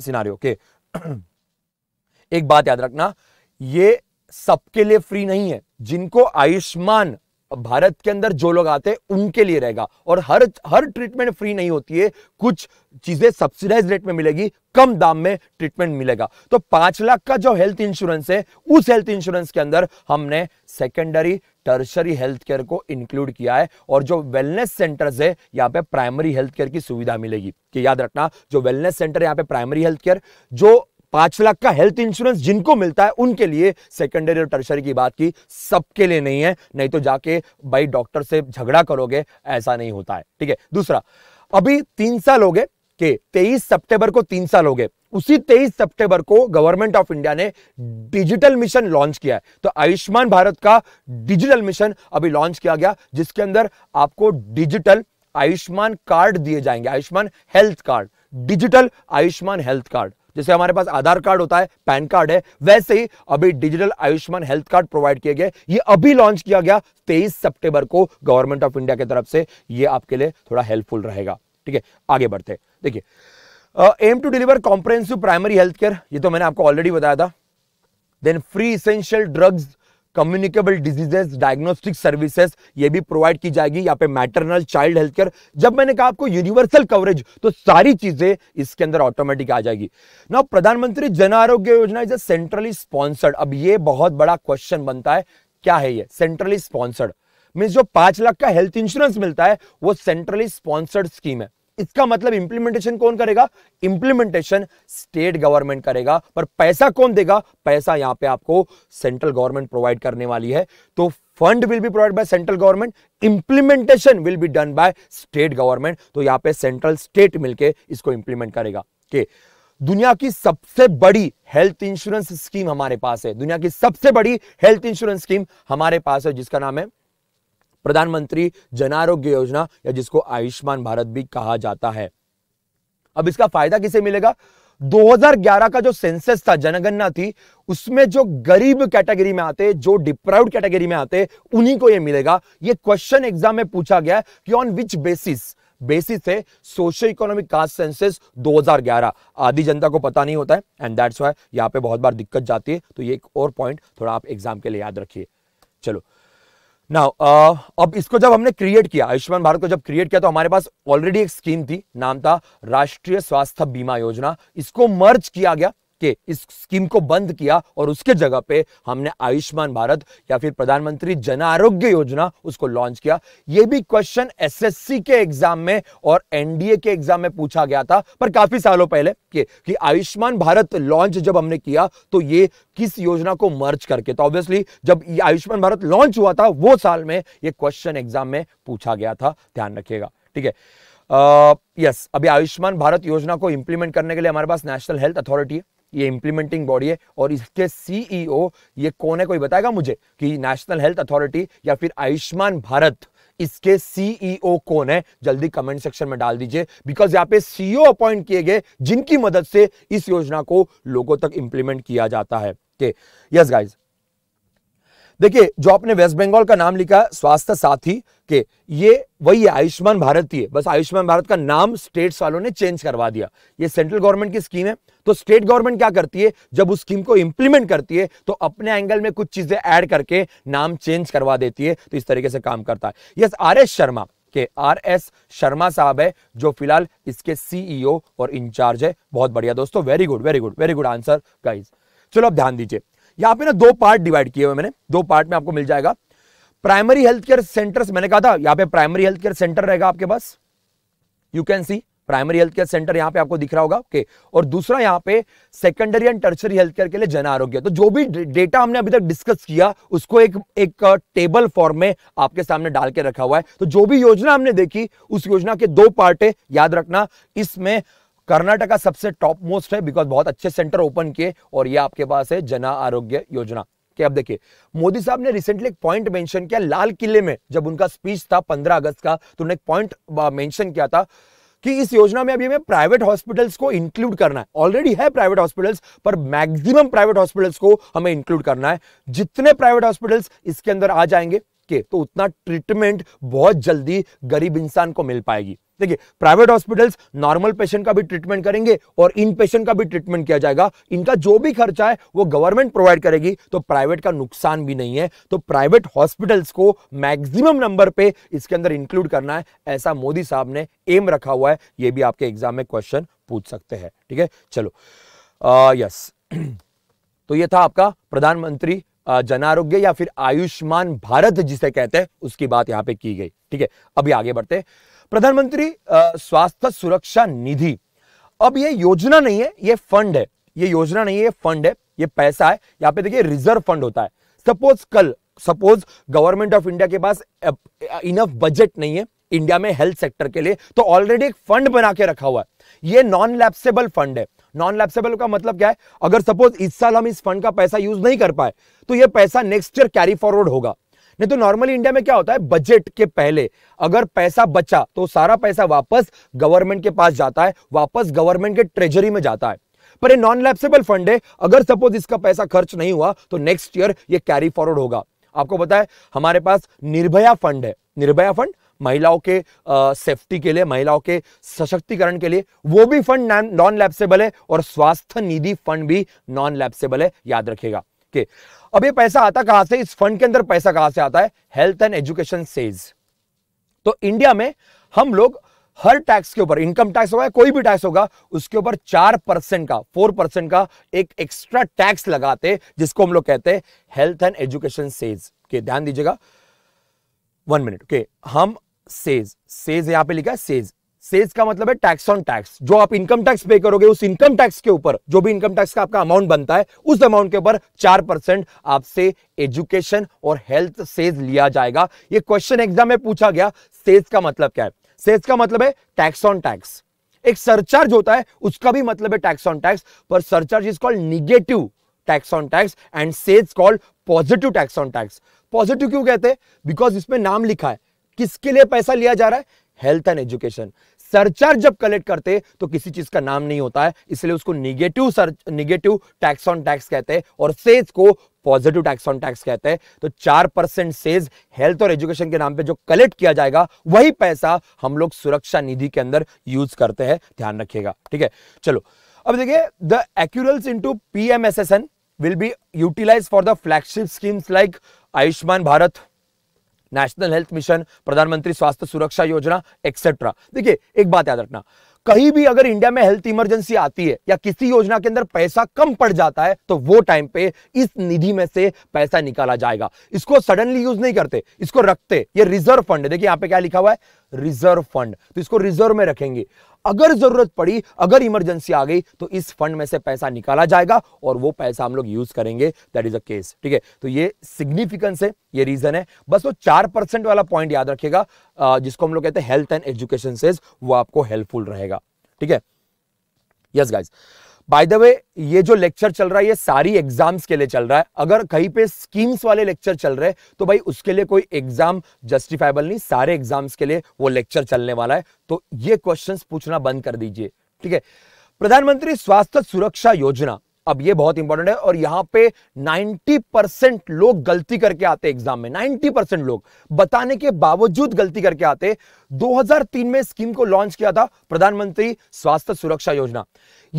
सिनारियो के <clears throat> एक बात याद रखना ये सबके लिए फ्री नहीं है जिनको आयुष्मान भारत के अंदर जो लोग आते हैं उनके लिए रहेगा और हर हर ट्रीटमेंट फ्री नहीं होती है कुछ चीजें सब्सिडाइज रेट में मिलेगी कम दाम में ट्रीटमेंट मिलेगा तो पांच लाख का जो हेल्थ इंश्योरेंस है उस हेल्थ इंश्योरेंस के अंदर हमने सेकेंडरी टर्शरी हेल्थ केयर को इंक्लूड किया है और जो वेलनेस सेंटर्स है यहाँ पे प्राइमरी हेल्थ केयर की सुविधा मिलेगी कि याद रखना जो वेलनेस सेंटर यहाँ पे प्राइमरी हेल्थ केयर जो पांच लाख का हेल्थ इंश्योरेंस जिनको मिलता है उनके लिए सेकेंडरी और टर्शरी की बात की सबके लिए नहीं है नहीं तो जाके भाई डॉक्टर से झगड़ा करोगे ऐसा नहीं होता है ठीक है दूसरा अभी तीन साल हो गए के तेईस सितंबर को तीन साल हो गए उसी तेईस सितंबर को गवर्नमेंट ऑफ इंडिया ने डिजिटल मिशन लॉन्च किया है तो आयुष्मान भारत का डिजिटल मिशन अभी लॉन्च किया गया जिसके अंदर आपको डिजिटल आयुष्मान कार्ड दिए जाएंगे Ayushman health card digital Ayushman health card जैसे हमारे पास आधार कार्ड होता है पैन कार्ड है वैसे ही अभी digital Ayushman health card provide किए गए ये अभी लॉन्च किया गया तेईस सेप्टेम्बर को गवर्नमेंट ऑफ इंडिया की तरफ से ये आपके लिए थोड़ा हेल्पफुल रहेगा ठीक है आगे बढ़ते देखिए aim to deliver comprehensive primary health care ये तो मैंने आपको ऑलरेडी बताया था then free essential drugs communicable diseases diagnostic services ये भी प्रोवाइड की जाएगी यहाँ पे मैटरनल चाइल्ड हेल्थ केयर जब मैंने कहा आपको यूनिवर्सल कवरेज तो सारी चीजें इसके अंदर ऑटोमेटिक आ जाएगी ना प्रधानमंत्री जन आरोग्य योजना इज अ सेंट्रली स्पॉन्सर्ड अब ये बहुत बड़ा क्वेश्चन बनता है क्या है ये सेंट्रली स्पॉन्सर्ड मीन जो पांच लाख का हेल्थ इंश्योरेंस मिलता है वो सेंट्रली स्पॉन्सर्ड स्कीम है इसका मतलब इंप्लीमेंटेशन कौन करेगा इंप्लीमेंटेशन स्टेट गवर्नमेंट करेगा पर पैसा कौन देगा पैसा यहां पे आपको सेंट्रल गवर्नमेंट प्रोवाइड करने वाली है तो fund will be provide by central government implementation will be done by state government तो यहां पे सेंट्रल स्टेट मिलकर इसको इंप्लीमेंट करेगा के दुनिया की सबसे बड़ी हेल्थ इंश्योरेंस स्कीम हमारे पास है दुनिया की सबसे बड़ी हेल्थ इंश्योरेंस स्कीम हमारे पास है जिसका नाम है प्रधानमंत्री जन आरोग्य योजना या जिसको आयुष्मान भारत भी कहा जाता है अब इसका फायदा किसे मिलेगा 2011 का जो सेंसस था जनगणना थी उसमें जो गरीब कैटेगरी में आते जो डिप्राउड कैटेगरी में आते उन्हीं को ये मिलेगा ये क्वेश्चन एग्जाम में पूछा गया कि ऑन विच बेसिस बेसिस है सोशल इकोनॉमिक कास्ट सेंसस 2011 आधी जनता को पता नहीं होता है एंड दैट्स वाई यहां पे बहुत बार दिक्कत जाती है तो ये एक और पॉइंट थोड़ा आप एग्जाम के लिए याद रखिए चलो नाउ uh, अब इसको जब हमने क्रिएट किया आयुष्मान भारत को जब क्रिएट किया तो हमारे पास ऑलरेडी एक स्कीम थी नाम था राष्ट्रीय स्वास्थ्य बीमा योजना इसको मर्ज किया गया के इस स्कीम को बंद किया और उसके जगह पे हमने आयुष्मान भारत या फिर प्रधानमंत्री जन आरोग्य योजना उसको लॉन्च किया ये भी क्वेश्चन एसएससी के एग्जाम में और एनडीए के एग्जाम में पूछा गया था पर काफी सालों पहले कि, कि आयुष्मान भारत लॉन्च जब हमने किया तो ये किस योजना को मर्ज करके तो ऑब्वियसली जब आयुष्मान भारत लॉन्च हुआ था वो साल में ये क्वेश्चन एग्जाम में पूछा गया था ध्यान रखिएगा ठीक है यस uh, yes, अभी आयुष्मान भारत योजना को इंप्लीमेंट करने के लिए हमारे पास नेशनल हेल्थ अथॉरिटी है ये इंप्लीमेंटिंग बॉडी है और इसके सीईओ e ये कौन है कोई बताएगा मुझे कि नेशनल हेल्थ अथॉरिटी या फिर आयुष्मान भारत इसके सीईओ e कौन है जल्दी कमेंट सेक्शन में डाल दीजिए बिकॉज यहाँ पे सीईओ अपॉइंट e किए गए जिनकी मदद से इस योजना को लोगों तक इंप्लीमेंट किया जाता है यस गाइज देखिए जो आपने वेस्ट बंगाल का नाम लिखा स्वास्थ्य साथी के ये वही है आयुष्मान भारत ही है बस आयुष्मान भारत का नाम स्टेट्स वालों ने चेंज करवा दिया ये सेंट्रल गवर्नमेंट की स्कीम है तो स्टेट गवर्नमेंट क्या करती है जब उस स्कीम को इंप्लीमेंट करती है तो अपने एंगल में कुछ चीजें ऐड करके नाम चेंज करवा देती है तो इस तरीके से काम करता है यस आर एस शर्मा के आर एस शर्मा साहब है जो फिलहाल इसके सीईओ e और इंचार्ज है बहुत बढ़िया दोस्तों very good very good very good answer guys चलो अब ध्यान दीजिए यहां पे ना दो पार्ट डिवाइड किए हुए मैंने दो पार्ट में आपको मिल जाएगा प्राइमरी हेल्थ केयर सेंटर मैंने कहा था यहां पे प्राइमरी हेल्थ केयर सेंटर रहेगा आपके पास you can see primary health care centre यहां पे आपको दिख रहा होगा ओके okay. और दूसरा यहां पे secondary and tertiary health care के लिए जन आरोग्य तो जो भी डेटा हमने अभी तक डिस्कस किया उसको एक एक टेबल uh, फॉर्म में आपके सामने डाल के रखा हुआ है तो जो भी योजना हमने देखी उस योजना के दो पार्ट है याद रखना इसमें कर्नाटका सबसे टॉप मोस्ट है बिकॉज बहुत अच्छे सेंटर ओपन किए और ये आपके पास है जन आरोग्य योजना कि अब देखिए मोदी साहब ने रिसेंटली एक पॉइंट मेंशन किया लाल किले में जब उनका स्पीच था 15 अगस्त का तो उन्होंने एक पॉइंट मेंशन किया था कि इस योजना में अभी हमें प्राइवेट हॉस्पिटल्स को इंक्लूड करना है ऑलरेडी है प्राइवेट हॉस्पिटल्स पर मैक्सिमम प्राइवेट हॉस्पिटल्स को हमें इंक्लूड करना है जितने प्राइवेट हॉस्पिटल्स इसके अंदर आ जाएंगे के तो उतना ट्रीटमेंट बहुत जल्दी गरीब इंसान को मिल पाएगी देखिए प्राइवेट हॉस्पिटल्स नॉर्मल पेशेंट का भी ट्रीटमेंट करेंगे और इन पेशेंट का भी ट्रीटमेंट किया जाएगा इनका जो भी खर्चा है वो गवर्नमेंट प्रोवाइड करेगी तो प्राइवेट का नुकसान भी नहीं है तो प्राइवेट हॉस्पिटल्स को मैक्सिमम नंबर पे इसके अंदर इंक्लूड करना है ऐसा मोदी साहब ने एम रखा हुआ है ये भी आपके एग्जाम में क्वेश्चन पूछ सकते हैं ठीक है चलो आ, यस <clears throat> तो यह था आपका प्रधानमंत्री जनारोग्य या फिर आयुष्मान भारत जिसे कहते हैं उसकी बात यहां पर की गई ठीक है अभी आगे बढ़ते हैं प्रधानमंत्री स्वास्थ्य सुरक्षा निधि अब ये योजना नहीं है ये फंड है ये योजना नहीं है ये फंड है ये पैसा है यहाँ पे देखिए रिजर्व फंड होता है सपोज कल सपोज गवर्नमेंट ऑफ इंडिया के पास इनफ बजट नहीं है इंडिया में हेल्थ सेक्टर के लिए तो ऑलरेडी एक फंड बना के रखा हुआ है ये नॉन लैप्सेबल फंड है नॉन लैप्सेबल का मतलब क्या है अगर सपोज इस साल हम इस फंड का पैसा यूज नहीं कर पाए तो यह पैसा नेक्स्ट ईयर कैरी फॉरवर्ड होगा नहीं तो नॉर्मली इंडिया में क्या होता है बजट के पहले अगर पैसा बचा तो सारा पैसा वापस गवर्नमेंट के पास जाता है वापस गवर्नमेंट के ट्रेजरी में जाता है पर ये नॉन लैप्सेबल फंड है अगर सपोज इसका पैसा खर्च नहीं हुआ तो नेक्स्ट ईयर ये कैरी फॉरवर्ड होगा आपको पता है हमारे पास निर्भया फंड है निर्भया फंड महिलाओं के सेफ्टी के लिए महिलाओं के सशक्तिकरण के लिए वो भी फंड नॉन लैप्सेबल है और स्वास्थ्य निधि फंड भी नॉन लैप्सेबल है याद रखेगा के अब ये पैसा आता कहां से इस फंड के अंदर पैसा कहां से आता है हेल्थ एंड एजुकेशन सेज तो इंडिया में हम लोग हर टैक्स के ऊपर इनकम टैक्स होगा कोई भी टैक्स होगा उसके ऊपर चार परसेंट का फोर परसेंट का एक एक्स्ट्रा टैक्स लगाते जिसको हम लोग कहते हैं हेल्थ एंड एजुकेशन सेज के ध्यान दीजिएगा वन मिनट के हम सेज सेज यहां पे लिखा है सेज सेल्स का मतलब है टैक्स ऑन टैक्स जो आप इनकम टैक्स पे करोगे उस इनकम टैक्स के ऊपर जो भी इनकम टैक्स का आपका अमाउंट बनता है उस अमाउंट के ऊपर चार परसेंट आपसे एजुकेशन और हेल्थ सेज लिया जाएगा ये क्वेश्चन एग्जाम में पूछा गया सेज का मतलब क्या है सेज का मतलब है टैक्स ऑन टैक्स एक सरचार्ज होता है उसका भी मतलब है टैक्स ऑन टैक्स पर surcharge is called negative tax on tax and cess called positive tax on tax positive क्यों कहते हैं बिकॉज इसमें नाम लिखा है किसके लिए पैसा लिया जा रहा है हेल्थ एंड एजुकेशन सरचार्ज जब कलेक्ट करते तो किसी चीज का नाम नहीं होता है इसलिए उसको negative search negative tax on tax कहते हैं और सेज को पॉजिटिव टैक्स ऑन टैक्स कहते हैं तो चार परसेंट सेज हेल्थ और एजुकेशन के नाम पे जो कलेक्ट किया जाएगा वही पैसा हम लोग सुरक्षा निधि के अंदर यूज करते हैं ध्यान रखिएगा ठीक है चलो अब देखिए the accruals to P will be utilize for the flagship schemes like Ayushman Bharat national health mission Pradhanmantri Swasthya सुरक्षा योजना एक्सेट्रा देखिए एक बात याद रखना कहीं भी अगर इंडिया में हेल्थ इमरजेंसी आती है या किसी योजना के अंदर पैसा कम पड़ जाता है तो वो टाइम पे इस निधि में से पैसा निकाला जाएगा इसको सडनली यूज नहीं करते इसको रखते ये रिजर्व फंड देखिए यहां पे क्या लिखा हुआ है रिजर्व फंड तो इसको रिजर्व में रखेंगे अगर जरूरत पड़ी अगर इमरजेंसी आ गई तो इस फंड में से पैसा निकाला जाएगा और वो पैसा हम लोग यूज करेंगे दैट इज अ केस ठीक है तो ये सिग्निफिकेंस है ये रीजन है बस वो चार परसेंट वाला पॉइंट याद रखेगा जिसको हम लोग कहते हैं हेल्थ एंड एजुकेशन से वो आपको हेल्पफुल रहेगा ठीक है yes guys by the way ये जो लेक्चर चल रहा है ये सारी एग्जाम्स के लिए चल रहा है अगर कहीं पे स्कीम्स वाले लेक्चर चल रहे तो भाई उसके लिए कोई एग्जाम जस्टिफाइबल नहीं सारे एग्जाम्स के लिए वो लेक्चर चलने वाला है तो ये क्वेश्चंस पूछना बंद कर दीजिए ठीक है प्रधानमंत्री स्वास्थ्य सुरक्षा योजना अब ये बहुत इंपॉर्टेंट है और यहां पे 90 परसेंट लोग गलती करके आते एग्जाम में 90 परसेंट लोग बताने के बावजूद गलती करके आते 2003 में स्कीम को लॉन्च किया था प्रधानमंत्री स्वास्थ्य सुरक्षा योजना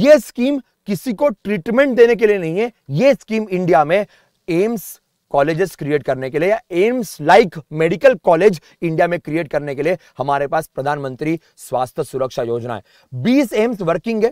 यह स्कीम किसी को ट्रीटमेंट देने के लिए नहीं है यह स्कीम इंडिया में एम्स कॉलेजेस क्रिएट करने के लिए या AIIMS like medical college India में क्रिएट करने के लिए हमारे पास प्रधानमंत्री स्वास्थ्य सुरक्षा योजना है 20 एम्स वर्किंग है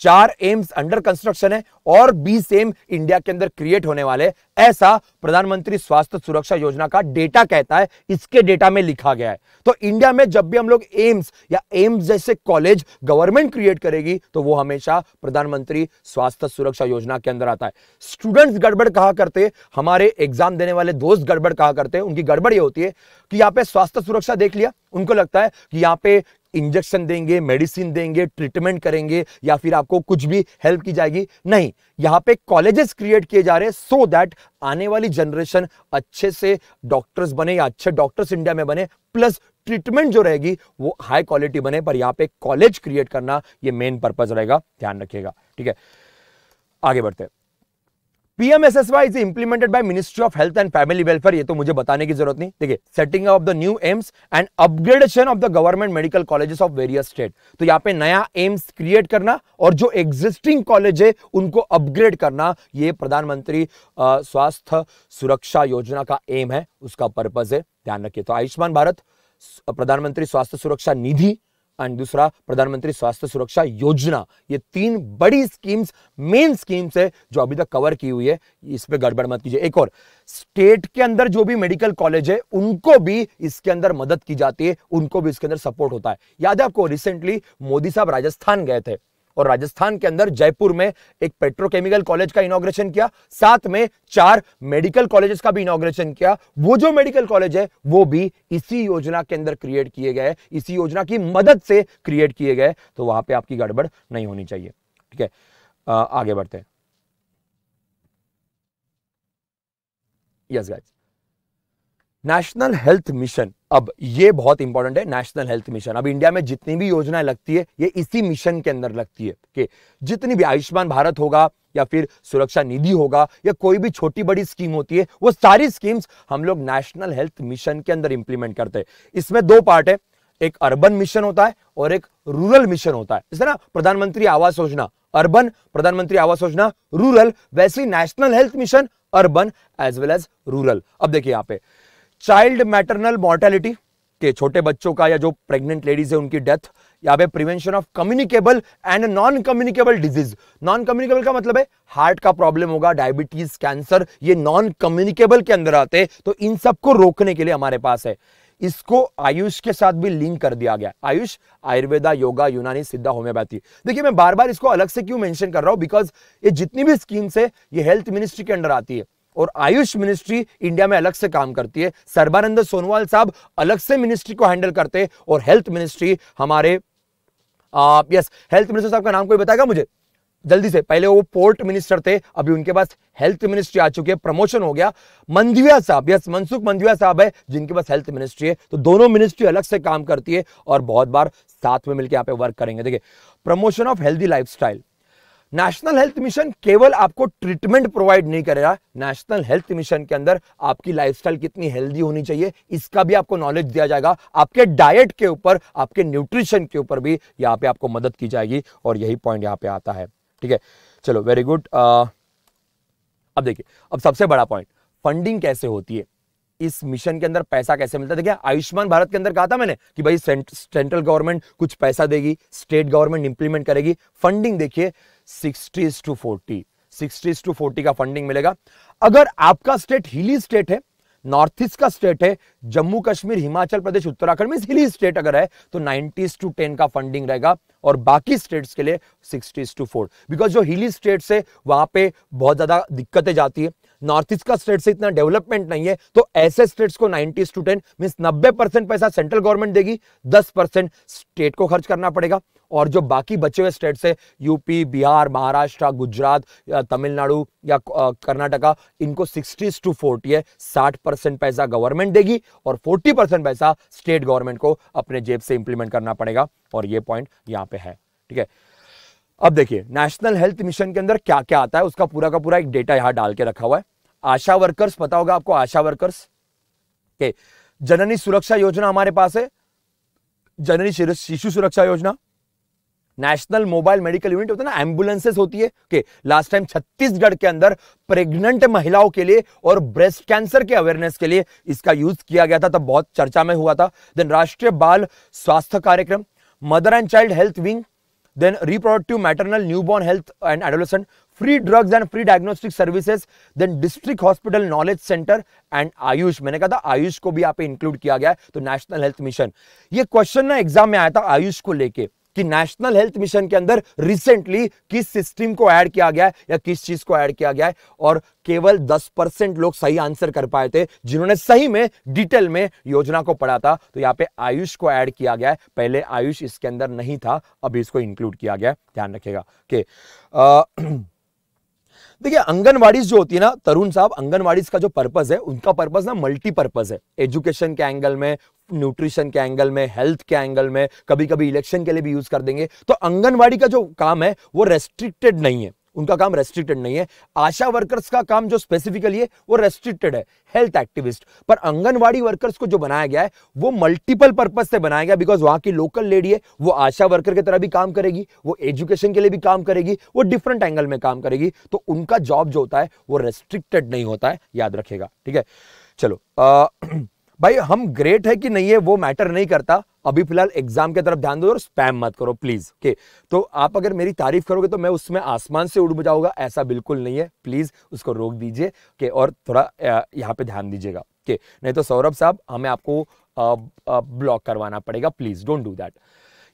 चार एम्स अंडर कंस्ट्रक्शन है और 20 एम इंडिया के अंदर क्रिएट होने वाले ऐसा प्रधानमंत्री स्वास्थ्य सुरक्षा योजना का डेटा कहता है इसके डेटा में लिखा गया है तो इंडिया में जब भी हम लोग एम्स या एम्स जैसे कॉलेज गवर्नमेंट क्रिएट करेगी तो वो हमेशा प्रधानमंत्री स्वास्थ्य सुरक्षा योजना के अंदर आता है स्टूडेंट्स गड़बड़ कहा करते हमारे एग्जाम देने वाले दोस्त गड़बड़ कहा करते उनकी गड़बड़ ये होती है कि यहाँ पे स्वास्थ्य सुरक्षा देख लिया उनको लगता है कि यहाँ पे इंजेक्शन देंगे मेडिसिन देंगे ट्रीटमेंट करेंगे या फिर आपको कुछ भी हेल्प की जाएगी नहीं यहाँ पे कॉलेजेस क्रिएट किए जा रहे हैं सो दैट आने वाली जनरेशन अच्छे से डॉक्टर्स बने या अच्छे डॉक्टर्स इंडिया में बने प्लस ट्रीटमेंट जो रहेगी वो हाई क्वालिटी बने पर यहाँ पे कॉलेज क्रिएट करना ये मेन पर्पज रहेगा ध्यान रखिएगा ठीक है आगे बढ़ते हैं PMSSY is implemented by ministry of health and family welfare ये तो मुझे बताने की जरूरत नहीं देखिए setting of the new AIIMS and upgradation of the government medical colleges of various state तो यहाँ पे नया एम्स क्रिएट करना और जो एग्जिस्टिंग कॉलेज है उनको अपग्रेड करना ये प्रधानमंत्री स्वास्थ्य सुरक्षा योजना का एम है उसका पर्पज है ध्यान रखिए तो आयुष्मान भारत प्रधानमंत्री स्वास्थ्य सुरक्षा निधि एंड दूसरा प्रधानमंत्री स्वास्थ्य सुरक्षा योजना ये तीन बड़ी स्कीम्स मेन स्कीम्स है जो अभी तक कवर की हुई है इस पर गड़बड़ मत कीजिए एक और स्टेट के अंदर जो भी मेडिकल कॉलेज है उनको भी इसके अंदर मदद की जाती है उनको भी इसके अंदर सपोर्ट होता है याद है आपको रिसेंटली मोदी साहब राजस्थान गए थे और राजस्थान के अंदर जयपुर में एक पेट्रोकेमिकल कॉलेज का इनोग्रेशन किया साथ में चार मेडिकल कॉलेजेस का भी इनोग्रेशन किया वो जो मेडिकल कॉलेज है वो भी इसी योजना के अंदर क्रिएट किए गए इसी योजना की मदद से क्रिएट किए गए तो वहां पर आपकी गड़बड़ नहीं होनी चाहिए ठीक है आगे बढ़ते हैं yes guys national health mission अब ये बहुत इंपॉर्टेंट है नेशनल हेल्थ मिशन अब इंडिया में जितनी भी योजनाएं लगती है ये इसी मिशन के अंदर लगती है कि जितनी भी आयुष्मान भारत होगा या फिर सुरक्षा निधि होगा या कोई भी छोटी बड़ी स्कीम होती है वो सारी स्कीम्स हम लोग नेशनल हेल्थ मिशन के अंदर इंप्लीमेंट करते हैं इसमें दो पार्ट है एक अर्बन मिशन होता है और एक रूरल मिशन होता है ना प्रधानमंत्री आवास योजना अर्बन प्रधानमंत्री आवास योजना रूरल वैसे national health mission urban as well as rural अब देखिए यहाँ पे चाइल्ड मैटरनल मॉर्टेलिटी के छोटे बच्चों का या जो प्रेग्नेंट लेडीज है उनकी डेथ या फिर prevention of communicable and non communicable disease non communicable का मतलब है हार्ट का प्रॉब्लम होगा डायबिटीज कैंसर ये नॉन कम्युनिकेबल के अंदर आते हैं तो इन सबको रोकने के लिए हमारे पास है इसको आयुष के साथ भी लिंक कर दिया गया आयुष आयुर्वेदा योगा यूनानी सिद्धा होम्योपैथी देखिए मैं बार बार इसको अलग से क्यों मेंशन कर रहा हूं बिकॉज ये जितनी भी स्कीम्स है ये हेल्थ मिनिस्ट्री के अंडर आती है और आयुष मिनिस्ट्री इंडिया में अलग से काम करती है सर्बानंद सोनवाल साहब अलग से मिनिस्ट्री को हैंडल करते हैं और हेल्थ मिनिस्ट्री हमारे आ, यस हेल्थ मिनिस्टर साहब का नाम कोई बताएगा मुझे जल्दी से पहले वो पोर्ट मिनिस्टर थे अभी उनके पास हेल्थ मिनिस्ट्री आ चुकी है प्रमोशन हो गया मंदविया साहब यस मनसुख मंदविया साहब है जिनके पास हेल्थ मिनिस्ट्री है तो दोनों मिनिस्ट्री अलग से काम करती है और बहुत बार साथ में मिलकर यहाँ पे वर्क करेंगे देखिए promotion of healthy life national health mission केवल आपको ट्रीटमेंट प्रोवाइड नहीं करेगा नेशनल हेल्थ मिशन के अंदर आपकी लाइफस्टाइल कितनी हेल्दी होनी चाहिए इसका भी आपको नॉलेज दिया जाएगा आपके डाइट के ऊपर आपके न्यूट्रिशन के ऊपर भी यहाँ पे आपको मदद की जाएगी और यही पॉइंट यहाँ पे आता है ठीक है चलो वेरी गुड अब देखिए अब सबसे बड़ा पॉइंट फंडिंग कैसे होती है इस मिशन के अंदर पैसा कैसे मिलता है देखिए आयुष्मान भारत के अंदर कहा था मैंने कि भाई सेंट्रल गवर्नमेंट कुछ पैसा देगी स्टेट गवर्नमेंट इंप्लीमेंट करेगी फंडिंग देखिए sixties to forty sixties to forty का फंडिंग मिलेगा अगर आपका स्टेट हिली स्टेट है नॉर्थ ईस्ट का स्टेट है जम्मू कश्मीर हिमाचल प्रदेश उत्तराखंड में हिली स्टेट अगर है तो नाइनटीज टू टेन का फंडिंग रहेगा और बाकी स्टेट्स के लिए सिक्सटीज टू फोर बिकॉज जो हिली स्टेट्स है वहां पे बहुत ज़्यादा दिक्कतें जाती है नॉर्थ ईस्ट का स्टेट से इतना डेवलपमेंट नहीं है तो ऐसे स्टेट्स को 90 टू 10 मीन्स 90 परसेंट पैसा सेंट्रल गवर्नमेंट देगी 10 परसेंट स्टेट को खर्च करना पड़ेगा और जो बाकी बचे हुए स्टेट्स है यूपी बिहार महाराष्ट्र गुजरात तमिलनाडु या कर्नाटका इनको सिक्सटीज टू फोर्टी है साठ परसेंट पैसा गवर्नमेंट देगी और 40 परसेंट पैसा स्टेट गवर्नमेंट को अपने जेब से इंप्लीमेंट करना पड़ेगा और ये पॉइंट यहां पे है ठीक है अब देखिए नेशनल हेल्थ मिशन के अंदर क्या क्या आता है उसका पूरा का पूरा एक डेटा यहां डाल के रखा हुआ है आशा वर्कर्स पता होगा आपको आशा वर्कर्स के जननी सुरक्षा योजना हमारे पास है जननी शिशु सुरक्षा योजना नेशनल मोबाइल मेडिकल यूनिट होता है ना एम्बुलेंसेस होती है ओके लास्ट टाइम छत्तीसगढ़ के अंदर प्रेग्नेंट महिलाओं के लिए और ब्रेस्ट कैंसर के अवेयरनेस के लिए इसका यूज किया गया था तब बहुत चर्चा में हुआ था देन राष्ट्रीय बाल स्वास्थ्य Karyakram mother and child health wing then reproductive new newborn health and adolescent free drugs and free diagnostic services then district hospital knowledge centre and AYUSH मैंने कहा था आयुष को भी यहाँ पे इंक्लूड किया गया है तो नेशनल हेल्थ मिशन ये क्वेश्चन ना एग्जाम में आया था आयुष को लेकर कि नेशनल हेल्थ मिशन के अंदर रिसेंटली किस सिस्टम को ऐड किया गया है या किस चीज को ऐड किया गया है और केवल 10 परसेंट लोग सही आंसर कर पाए थे जिन्होंने सही में डिटेल में योजना को पढ़ा था तो यहाँ पे आयुष को ऐड किया गया है पहले आयुष इसके अंदर नहीं था अभी इसको इंक्लूड किया गया ध्यान रखेगा के <clears throat> देखिए अंगनवाड़ीज जो होती है ना तरुण साहब अंगनवाड़ीज का जो पर्पज है उनका पर्पज ना मल्टीपर्पज है एजुकेशन के एंगल में न्यूट्रिशन के एंगल में हेल्थ के एंगल में कभी कभी इलेक्शन के लिए भी यूज कर देंगे तो आंगनबाड़ी का जो काम है वो रेस्ट्रिक्टेड नहीं है उनका काम रेस्ट्रिक्टेड नहीं है आशा वर्कर्स का काम जो स्पेसिफिकली है वो रेस्ट्रिक्टेड है हेल्थ एक्टिविस्ट पर आंगनवाड़ी वर्कर्स को जो बनाया गया है वो मल्टीपल पर्पज से बनाया गया बिकॉज वहां की लोकल लेडी है वो आशा वर्कर की तरह भी काम करेगी वो एजुकेशन के लिए भी काम करेगी वो डिफरेंट एंगल में काम करेगी तो उनका जॉब जो होता है वो रेस्ट्रिक्टेड नहीं होता है याद रखेगा ठीक है चलो आ, <clears throat> भाई हम ग्रेट है कि नहीं है वो मैटर नहीं करता अभी फिलहाल एग्जाम की तरफ ध्यान दो और स्पैम मत करो प्लीज ओके तो आप अगर मेरी तारीफ करोगे तो मैं उसमें आसमान से उड़ जाऊंगा ऐसा बिल्कुल नहीं है प्लीज उसको रोक दीजिए ओके और थोड़ा यहाँ पे ध्यान दीजिएगा ओके नहीं तो सौरभ साहब हमें आपको ब्लॉक करवाना पड़ेगा please don't do that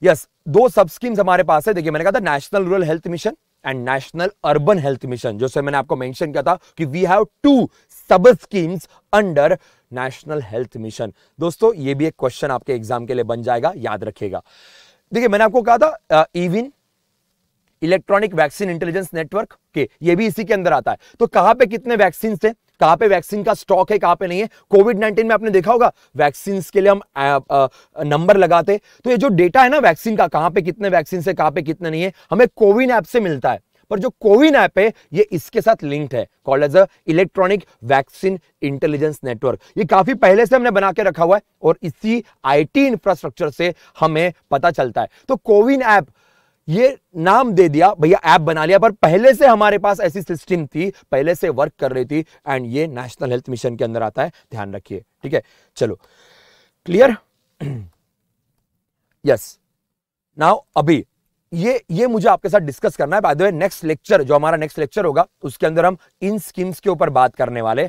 yes दो सब स्कीम्स हमारे पास है देखिए मैंने कहा था national rural health mission and national urban health mission जो सर मैंने आपको मेंशन किया था कि we have two sub schemes under national health mission दोस्तों ये भी एक क्वेश्चन आपके एग्जाम के लिए बन जाएगा याद रखिएगा देखिए मैंने आपको कहा था eVIN electronic vaccine intelligence network के ये भी इसी के अंदर आता है तो कहां पे कितने वैक्सीन थे कहां पे वैक्सीन का स्टॉक है कहां पे नहीं है कोविड नाइनटीन में आपने देखा होगा वैक्सीन के लिए हम नंबर लगाते तो ये जो डेटा है ना वैक्सीन का कहां पे कितने वैक्सीन है कहां पे कितने नहीं है हमें कोविन ऐप से मिलता है पर जो कोविन ऐप है ये इसके साथ लिंक्ड है call as a electronic vaccine intelligence network ये काफी पहले से हमने बना के रखा हुआ है और इसी आईटी इंफ्रास्ट्रक्चर से हमें पता चलता है तो कोविन ऐप ये नाम दे दिया भैया ऐप बना लिया पर पहले से हमारे पास ऐसी सिस्टम थी पहले से वर्क कर रही थी एंड ये नेशनल हेल्थ मिशन के अंदर आता है ध्यान रखिए ठीक है चलो क्लियर यस नाउ अभी ये ये मुझे आपके साथ डिस्कस करना है by the way next lecture जो हमारा नेक्स्ट लेक्चर होगा उसके अंदर हम इन स्कीम्स के ऊपर बात करने वाले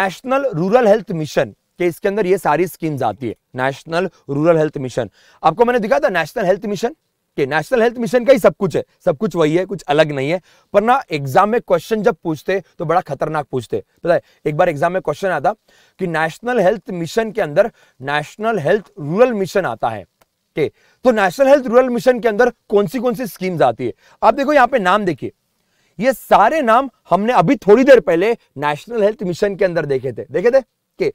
नेशनल रूरल हेल्थ मिशन के इसके अंदर ये सारी स्कीम्स आती है नेशनल रूरल हेल्थ मिशन आपको मैंने दिखा था नेशनल हेल्थ मिशन कि नेशनल हेल्थ मिशन का ही सब कुछ है सब कुछ वही है कुछ अलग नहीं है पर ना एग्जाम में क्वेश्चन जब पूछते तो बड़ा खतरनाक पूछते पता है एक बार एग्जाम में क्वेश्चन आता कि नेशनल हेल्थ मिशन के अंदर नेशनल हेल्थ रूरल मिशन आता है के तो नेशनल हेल्थ रूरल मिशन के अंदर कौन सी कौन सी स्कीम्स आती है आप देखो यहां पे नाम देखिए ये सारे नाम हमने अभी थोड़ी देर पहले नेशनल हेल्थ मिशन के अंदर देखे थे देखे थे के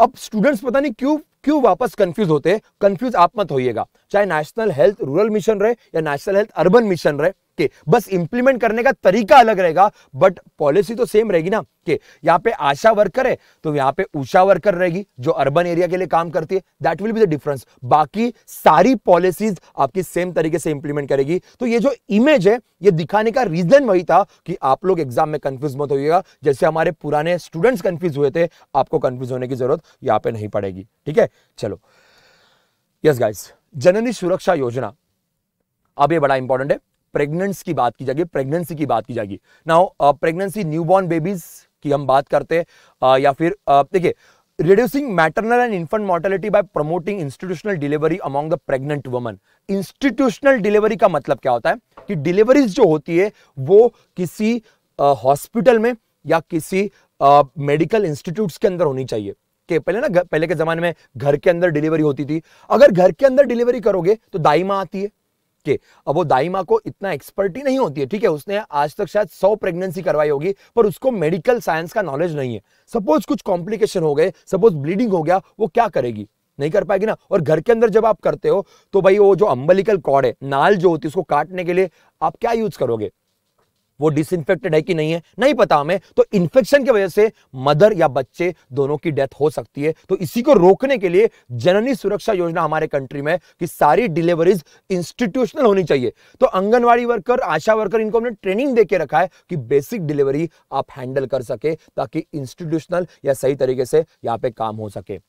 अब स्टूडेंट्स पता नहीं क्यों क्यों वापस कंफ्यूज होते हैं कंफ्यूज आप मत होइएगा चाहे नेशनल हेल्थ रूरल मिशन रहे या नेशनल हेल्थ अर्बन मिशन रहे के बस इंप्लीमेंट करने का तरीका अलग रहेगा बट पॉलिसी तो सेम रहेगी ना कि यहाँ पे आशा वर्कर है तो यहाँ पे उषा वर्कर रहेगी जो अर्बन एरिया के लिए काम करती है that will be the difference बाकी सारी पॉलिसीज आपकी सेम तरीके से इंप्लीमेंट करेगी तो ये जो इमेज है ये दिखाने का रीजन वही था कि आप लोग एग्जाम में कंफ्यूज मत होइएगा जैसे हमारे पुराने स्टूडेंट्स कंफ्यूज हुए थे आपको कंफ्यूज होने की जरूरत यहाँ पे नहीं पड़ेगी ठीक है चलो यस गाइस जननी सुरक्षा योजना अब ये बड़ा इंपॉर्टेंट है प्रेगनेंस की बात की जाएगी प्रेगनेंसी की बात की जाएगी नाउ प्रेगनेंसी न्यूबॉर्न बेबीज की हम बात करते हैं uh, या फिर uh, देखिए reducing maternal and infant mortality by promoting institutional delivery among the pregnant woman institutional delivery का मतलब क्या होता है कि डिलीवरीज जो होती है वो किसी हॉस्पिटल uh, में या किसी मेडिकल इंस्टीट्यूट के अंदर होनी चाहिए के पहले ना पहले के जमाने में घर के अंदर डिलीवरी होती थी अगर घर के अंदर डिलीवरी करोगे तो दाई माँ आती है के अब वो दाई माँ को इतना एक्सपर्ट ही नहीं होती है ठीक है उसने आज तक शायद सौ प्रेगनेंसी करवाई होगी पर उसको मेडिकल साइंस का नॉलेज नहीं है सपोज कुछ कॉम्प्लिकेशन हो गए सपोज ब्लीडिंग हो गया वो क्या करेगी नहीं कर पाएगी ना और घर के अंदर जब आप करते हो तो भाई वो जो अम्बलिकल कॉड है नाल जो होती है उसको काटने के लिए आप क्या यूज करोगे वो डिसइंफेक्टेड है कि नहीं है नहीं पता हमें तो इन्फेक्शन की वजह से मदर या बच्चे दोनों की डेथ हो सकती है तो इसी को रोकने के लिए जननी सुरक्षा योजना हमारे कंट्री में कि सारी डिलीवरीज इंस्टीट्यूशनल होनी चाहिए तो अंगनवाड़ी वर्कर आशा वर्कर इनको हमने ट्रेनिंग दे रखा है कि बेसिक डिलीवरी आप हैंडल कर सके ताकि इंस्टीट्यूशनल या सही तरीके से यहाँ पे काम हो सके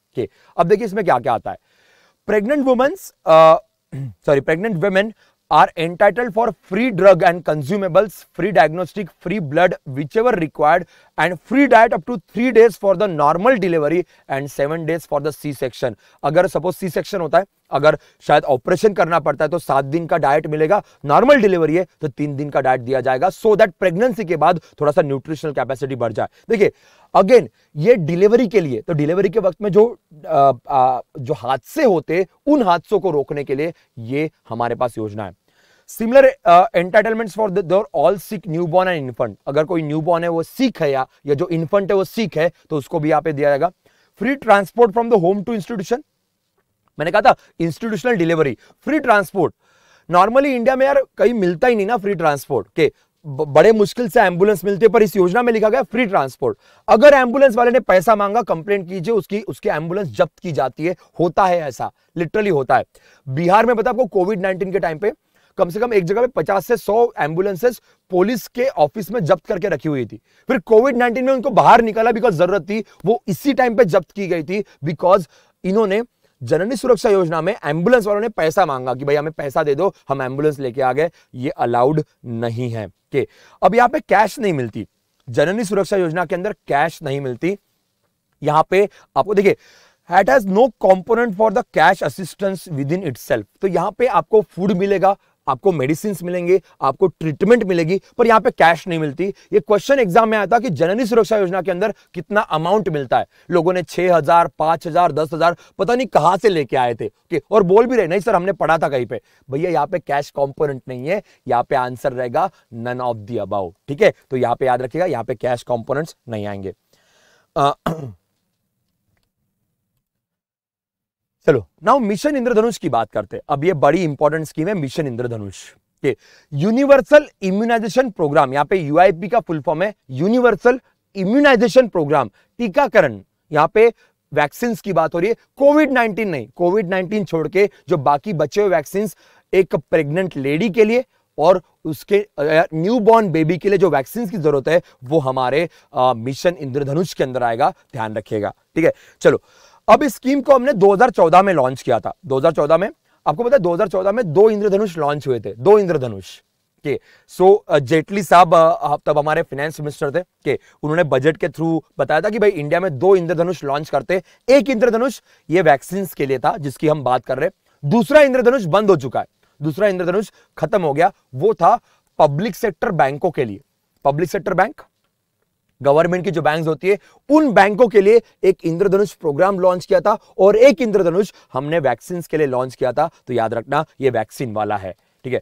अब देखिए इसमें क्या क्या आता है pregnant womens sorry pregnant women are entitled for free drug and consumables, free diagnostic, free blood, whichever required, and free diet up to 3 days for the normal delivery and 7 days for the C-section. अगर suppose C-section होता अगर शायद operation करना पड़ता है तो सात दिन का डाइट मिलेगा नॉर्मल डिलीवरी है तो तीन दिन का डाइट दिया जाएगा सो दैट प्रेगनेंसी के बाद थोड़ा सा न्यूट्रिशनल कैपेसिटी बढ़ जाए देखिए अगेन ये डिलीवरी के लिए तो डिलीवरी के वक्त में जो आ, आ, जो हादसे होते उन हादसों को रोकने के लिए ये हमारे पास योजना है similar entertainment for the all sick newborn and infant अगर कोई न्यू बॉर्न है वो सिख है या, या जो इन्फंट है वो सिख है तो उसको भी यहाँ पे दिया जाएगा free transport from the home to institution मैंने कहा था institutional delivery free transport normally India में यार कहीं मिलता ही नहीं ना फ्री ट्रांसपोर्ट के बड़े मुश्किल से एम्बुलेंस मिलती है पर इस योजना में लिखा गया फ्री ट्रांसपोर्ट अगर एम्बुलेंस वाले ने पैसा मांगा कंप्लेंट कीजिए उसकी उसके एम्बुलेंस जब्त की जाती है होता है ऐसा लिटरली होता है बिहार में पता आपको कोविड नाइनटीन के टाइम पे कम से कम एक जगह पे 50 से 100 एम्बुलेंसेस पुलिस के ऑफिस में जब्त करके रखी हुई थी फिर कोविड 19 में उनको बाहर निकाला बिकॉज जरूरत थी वो इसी टाइम पे जब्त की गई थी बिकॉज इन्होंने जननी सुरक्षा योजना में एम्बुलेंस वालों ने पैसा मांगा कि भाई हमें पैसा दे दो हम एम्बुलेंस लेके आ गए ये अलाउड नहीं है के अब यहां पे कैश नहीं मिलती जननी सुरक्षा योजना के अंदर कैश नहीं मिलती यहां पे आपको देखिए that has no component for the cash assistance within it तो यहां पे आपको फूड मिलेगा आपको मेडिसिन मिलेंगे आपको ट्रीटमेंट मिलेगी पर यहां पे कैश नहीं मिलती ये क्वेश्चन एग्जाम में आया था कि जननी सुरक्षा योजना के अंदर कितना अमाउंट मिलता है लोगों ने छह हजार पांच हजार दस हजार पता नहीं कहां से लेके आए थे ओके और बोल भी रहे नहीं सर हमने पढ़ा था कहीं पे भैया यहाँ पे कैश कॉम्पोनेंट नहीं है यहाँ पे आंसर रहेगा नन ऑफ दी अबाउ ठीक है तो यहाँ पे याद रखिएगा यहाँ पे कैश कॉम्पोनेंट नहीं आएंगे चलो नाउ मिशन इंद्रधनुष की बात करते हैं अब ये बड़ी इंपॉर्टेंट स्कीम है मिशन इंद्रधनुष के यूनिवर्सल इम्यूनाइजेशन प्रोग्राम यहाँ पे यूआईपी का फुल फॉर्म है यूनिवर्सल इम्यूनाइजेशन प्रोग्राम टीकाकरण यहाँ पे वैक्सीन की बात हो रही है कोविड नाइनटीन नहीं कोविड नाइनटीन छोड़ के जो बाकी बचे हुए वैक्सीन एक प्रेग्नेंट लेडी के लिए और उसके न्यू बॉर्न बेबी के लिए जो वैक्सीन की जरूरत है वो हमारे आ, मिशन इंद्रधनुष के अंदर आएगा ध्यान रखिएगा ठीक है चलो अब इस स्कीम को हमने 2014 में लॉन्च किया था 2014 में आपको पता है 2014 में दो इंद्रधनुष लॉन्च हुए थे दो इंद्रधनुष के सो जेटली साहब तब हमारे फाइनेंस मिनिस्टर थे के उन्होंने बजट के थ्रू बताया था कि भाई इंडिया में दो इंद्रधनुष लॉन्च करते एक इंद्रधनुष ये वैक्सीन के लिए था जिसकी हम बात कर रहे दूसरा इंद्रधनुष बंद हो चुका है दूसरा इंद्रधनुष खत्म हो गया वो था पब्लिक सेक्टर बैंकों के लिए पब्लिक सेक्टर बैंक गवर्नमेंट की जो बैंक होती है उन बैंकों के लिए एक इंद्रधनुष प्रोग्राम लॉन्च किया था और एक इंद्रधनुष हमने वैक्सीन के लिए लॉन्च किया था तो याद रखना यह वैक्सीन वाला है ठीक है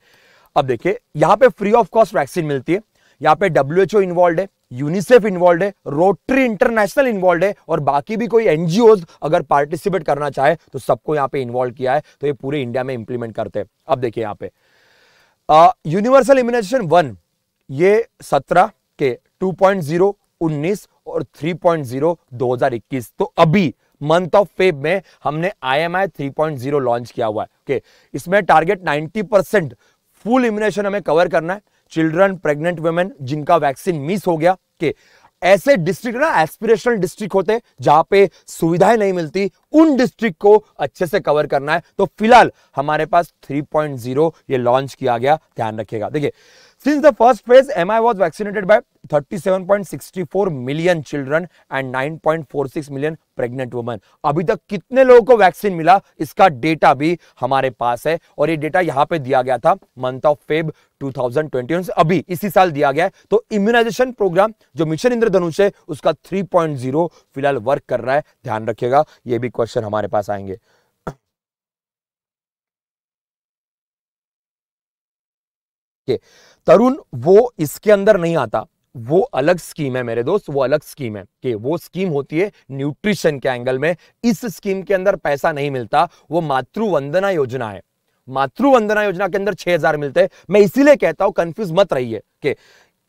अब देखिए यहां पे फ्री ऑफ कॉस्ट वैक्सीन मिलती है यहां पे डब्ल्यूएचओ इन्वॉल्व है यूनिसेफ इन्वॉल्व है रोटरी इंटरनेशनल इन्वॉल्व है और बाकी भी कोई एनजीओ अगर पार्टिसिपेट करना चाहे तो सबको यहां पे इन्वॉल्व किया है तो ये पूरे इंडिया में इंप्लीमेंट करते हैं अब देखिए यहां पे यूनिवर्सल इम्यूनाइजेशन वन ये सत्रह के 2.0 2019 और 3.0 2021 तो अभी मंथ ऑफ फेब में हमने आईएमआई 3.0 लॉन्च किया हुआ है ओके इसमें टारगेट 90 परसेंट फुल इम्यूनेशन हमें कवर करना है चिल्ड्रन प्रेग्नेंट वुमेन जिनका वैक्सीन मिस हो गया के ऐसे डिस्ट्रिक्ट ना एस्पिरेशनल डिस्ट्रिक्ट होते जहां पे सुविधाएं नहीं मिलती उन डिस्ट्रिक्ट को अच्छे से कवर करना है तो फिलहाल हमारे पास 3.0 ये लॉन्च किया गया ध्यान रखिएगा देखिए Since the first phase, MI was vaccinated by 37.64 million children and 9.46 million pregnant women अभी तक कितने लोगों को वैक्सीन मिला इसका डेटा भी हमारे पास है और ये डेटा यहाँ पे दिया गया था मंथ ऑफ फेब 2021 अभी इसी साल दिया गया है तो इम्यूनाइजेशन प्रोग्राम जो मिशन इंद्रधनुष है उसका 3.0 फिलहाल वर्क कर रहा है ध्यान रखिएगा ये भी क्वेश्चन हमारे पास आएंगे के तरुण वो इसके अंदर नहीं आता वो अलग स्कीम है मेरे दोस्त वो अलग स्कीम है कि वो स्कीम होती है न्यूट्रिशन के एंगल में इस स्कीम के अंदर पैसा नहीं मिलता वो मातृवंदना योजना है मातृवंदना योजना के अंदर 6000 मिलते हैं मैं इसीलिए कहता हूं कंफ्यूज मत रहिए कि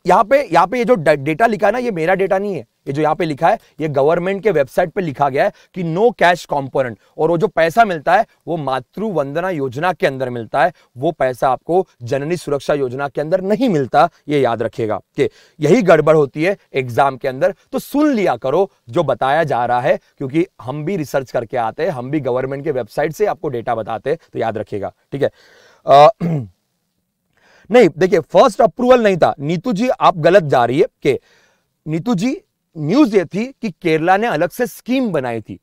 यहां पे यहां पे ये जो डेटा लिखा है ना ये मेरा डेटा नहीं है ये जो यहाँ पे लिखा है ये गवर्नमेंट के वेबसाइट पे लिखा गया है कि नो कैश कॉम्पोनेंट और वो जो पैसा मिलता है वो मातृ वंदना योजना के अंदर मिलता है वो पैसा आपको जननी सुरक्षा योजना के अंदर नहीं मिलता ये याद रखेगा कि यही गड़बड़ होती है एग्जाम के अंदर तो सुन लिया करो जो बताया जा रहा है क्योंकि हम भी रिसर्च करके आते हैं हम भी गवर्नमेंट के वेबसाइट से आपको डेटा बताते हैं तो याद रखेगा ठीक है नहीं देखिए फर्स्ट अप्रूवल नहीं था नीतू जी आप गलत जा रही है नीतू जी न्यूज ये थी कि केरला ने अलग से स्कीम बनाई थी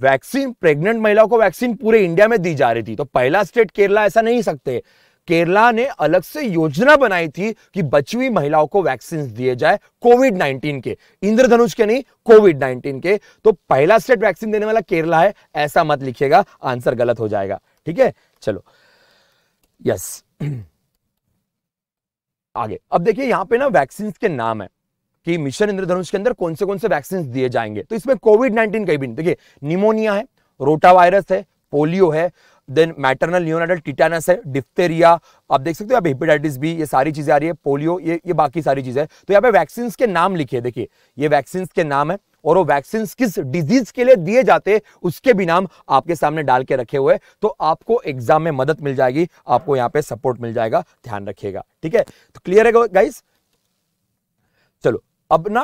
वैक्सीन प्रेग्नेंट महिलाओं को वैक्सीन पूरे इंडिया में दी जा रही थी तो पहला स्टेट केरला ऐसा नहीं सकते केरला ने अलग से योजना बनाई थी कि बची महिलाओं को वैक्सीन दिए जाए कोविड 19 के इंद्रधनुष के नहीं कोविड 19 के तो पहला स्टेट वैक्सीन देने वाला केरला है ऐसा मत लिखिएगा आंसर गलत हो जाएगा ठीक है चलो यस <clears throat> आगे अब देखिए यहां पे ना वैक्सीन के नाम है कि मिशन इंद्रधनुष के अंदर कौन से कौन से वैक्सीन दिए जाएंगे तो इसमें कोविड नाइनटीन कहीं भी नहीं देखिए निमोनिया है रोटा वायरस है पोलियो है देन मैटरनल न्यूनाडल टिटानस है डिफ्टेरिया आप देख सकते हो आप हेपेटाइटिस बी ये सारी चीज़ें आ रही है पोलियो ये ये बाकी सारी चीज़ें तो यहाँ पे वैक्सीन के नाम लिखे देखिए ये वैक्सीन के नाम है और वो वैक्सीन किस डिजीज के लिए दिए जाते उसके भी नाम आपके सामने डाल के रखे हुए तो आपको एग्जाम में मदद मिल जाएगी आपको यहाँ पे सपोर्ट मिल जाएगा ध्यान रखिएगा ठीक है तो क्लियर है गाइस अब ना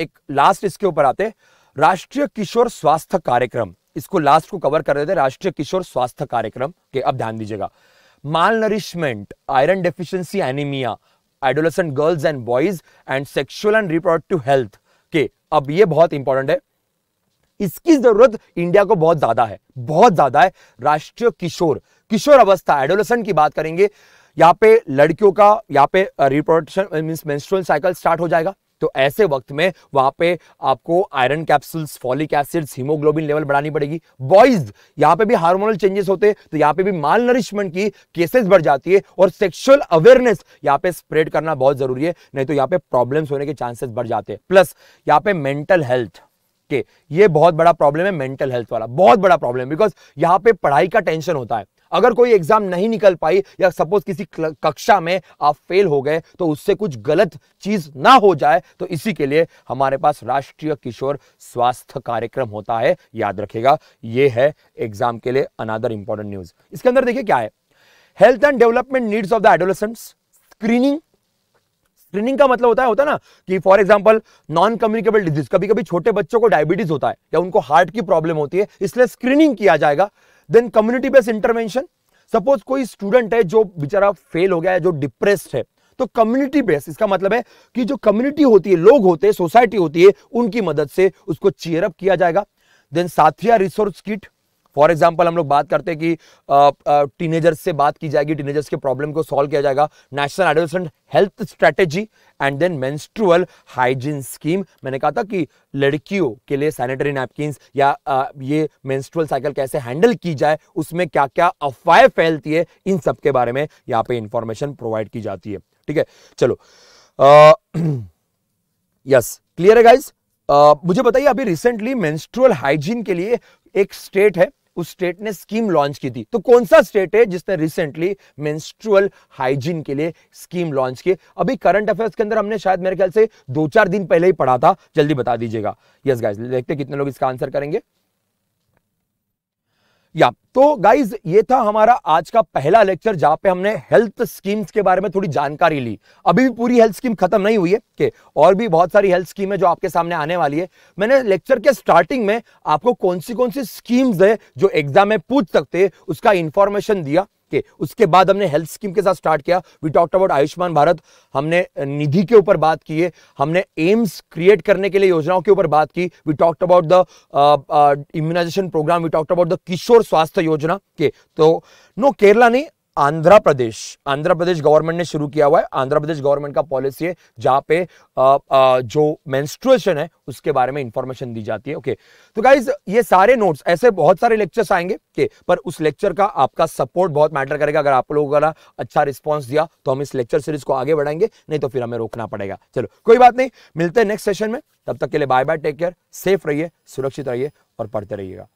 एक लास्ट इसके ऊपर आते राष्ट्रीय किशोर स्वास्थ्य कार्यक्रम इसको लास्ट को कवर कर रहे थे राष्ट्रीय किशोर स्वास्थ्य कार्यक्रम के अब ध्यान दीजिएगा malnourishment iron deficiency anaemia adolescent girls and boys and sexual and reproductive health के अब ये बहुत इंपॉर्टेंट है इसकी जरूरत इंडिया को बहुत ज्यादा है बहुत ज्यादा है राष्ट्रीय किशोर किशोर अवस्था एडोलसेंट की बात करेंगे यहां पे लड़कियों का यहां पे reproduction mean menstrual cycle start हो जाएगा तो ऐसे वक्त में वहां पे आपको iron capsules folic acids haemoglobin level बढ़ानी पड़ेगी बॉयज यहाँ पे भी हार्मोनल चेंजेस होते हैं तो यहाँ पे भी माल नरिशमेंट की केसेस बढ़ जाती है और सेक्शुअल अवेयरनेस यहाँ पे स्प्रेड करना बहुत जरूरी है नहीं तो यहाँ पे प्रॉब्लम्स होने के चांसेस बढ़ जाते हैं प्लस यहाँ पे मेंटल हेल्थ के ये बहुत बड़ा प्रॉब्लम है मेंटल हेल्थ वाला बहुत बड़ा प्रॉब्लम बिकॉज यहाँ पे पढ़ाई का टेंशन होता है अगर कोई एग्जाम नहीं निकल पाई या सपोज किसी कक्षा में आप फेल हो गए तो उससे कुछ गलत चीज ना हो जाए तो इसी के लिए हमारे पास राष्ट्रीय किशोर स्वास्थ्य कार्यक्रम होता है याद रखेगा यह है एग्जाम के लिए अनादर इंपॉर्टेंट न्यूज इसके अंदर देखिए क्या है health and development needs of the adolescents screening screening का मतलब होता है होता ना कि for example non communicable disease कभी कभी छोटे बच्चों को डायबिटीज होता है या उनको हार्ट की प्रॉब्लम होती है इसलिए स्क्रीनिंग किया जाएगा then community based intervention suppose कोई स्टूडेंट है जो बेचारा फेल हो गया है जो डिप्रेस्ड है तो कम्युनिटी बेस इसका मतलब है कि जो कम्युनिटी होती है लोग होते हैं सोसाइटी होती है उनकी मदद से उसको चेयरअप किया जाएगा then Saathiya resource kit for example हम लोग बात करते हैं कि टीनेजर्स से बात की जाएगी टीनेजर्स के प्रॉब्लम को सॉल्व किया जाएगा national adolescent health strategy and then menstrual hygiene scheme मैंने कहा था कि लड़कियों के लिए सैनिटरी नैपकिन या आ, ये मेंस्ट्रुअल साइकिल कैसे हैंडल की जाए उसमें क्या क्या अफवाहें फैलती है इन सब के बारे में यहाँ पे इंफॉर्मेशन प्रोवाइड की जाती है ठीक है चलो यस क्लियर <clears throat> है गाइज मुझे बताइए अभी रिसेंटली मेंस्ट्रुअल हाइजीन के लिए एक स्टेट है उस स्टेट ने स्कीम लॉन्च की थी तो कौन सा स्टेट है जिसने रिसेंटली मेंस्ट्रुअल हाइजीन के लिए स्कीम लॉन्च की अभी करंट अफेयर्स के अंदर हमने शायद मेरे ख्याल से दो चार दिन पहले ही पढ़ा था जल्दी बता दीजिएगा यस गाइस देखते कितने लोग इसका आंसर करेंगे या तो गाइज ये था हमारा आज का पहला लेक्चर जहां पे हमने हेल्थ स्कीम्स के बारे में थोड़ी जानकारी ली अभी भी पूरी हेल्थ स्कीम खत्म नहीं हुई है के और भी बहुत सारी हेल्थ स्कीम है जो आपके सामने आने वाली है मैंने लेक्चर के स्टार्टिंग में आपको कौन सी कौन सी स्कीम्स है जो एग्जाम में पूछ सकते हैं उसका इंफॉर्मेशन दिया के उसके बाद हमने हेल्थ स्कीम के साथ स्टार्ट किया we talked about Ayushman Bharat हमने निधि के ऊपर बात की है हमने एम्स क्रिएट करने के लिए योजनाओं के ऊपर बात की we talked about the immunization programme we talked about the Kishor Swasthya Yojana के तो नो केरला नहीं आंध्र प्रदेश आंध्र प्रदेश गवर्नमेंट ने शुरू किया हुआ है आंध्र प्रदेश गवर्नमेंट का पॉलिसी है जहां पे आ, आ, जो मेंस्ट्रुएशन है उसके बारे में इंफॉर्मेशन दी जाती है ओके तो गाइज ये सारे नोट्स ऐसे बहुत सारे लेक्चर्स आएंगे के पर उस लेक्चर का आपका सपोर्ट बहुत मैटर करेगा अगर आप लोगों का अच्छा रिस्पॉन्स दिया तो हम इस लेक्चर सीरीज को आगे बढ़ाएंगे नहीं तो फिर हमें रोकना पड़ेगा चलो कोई बात नहीं मिलते हैं नेक्स्ट सेशन में तब तक के लिए bye bye take care safe रहिए सुरक्षित रहिए और पढ़ते रहिएगा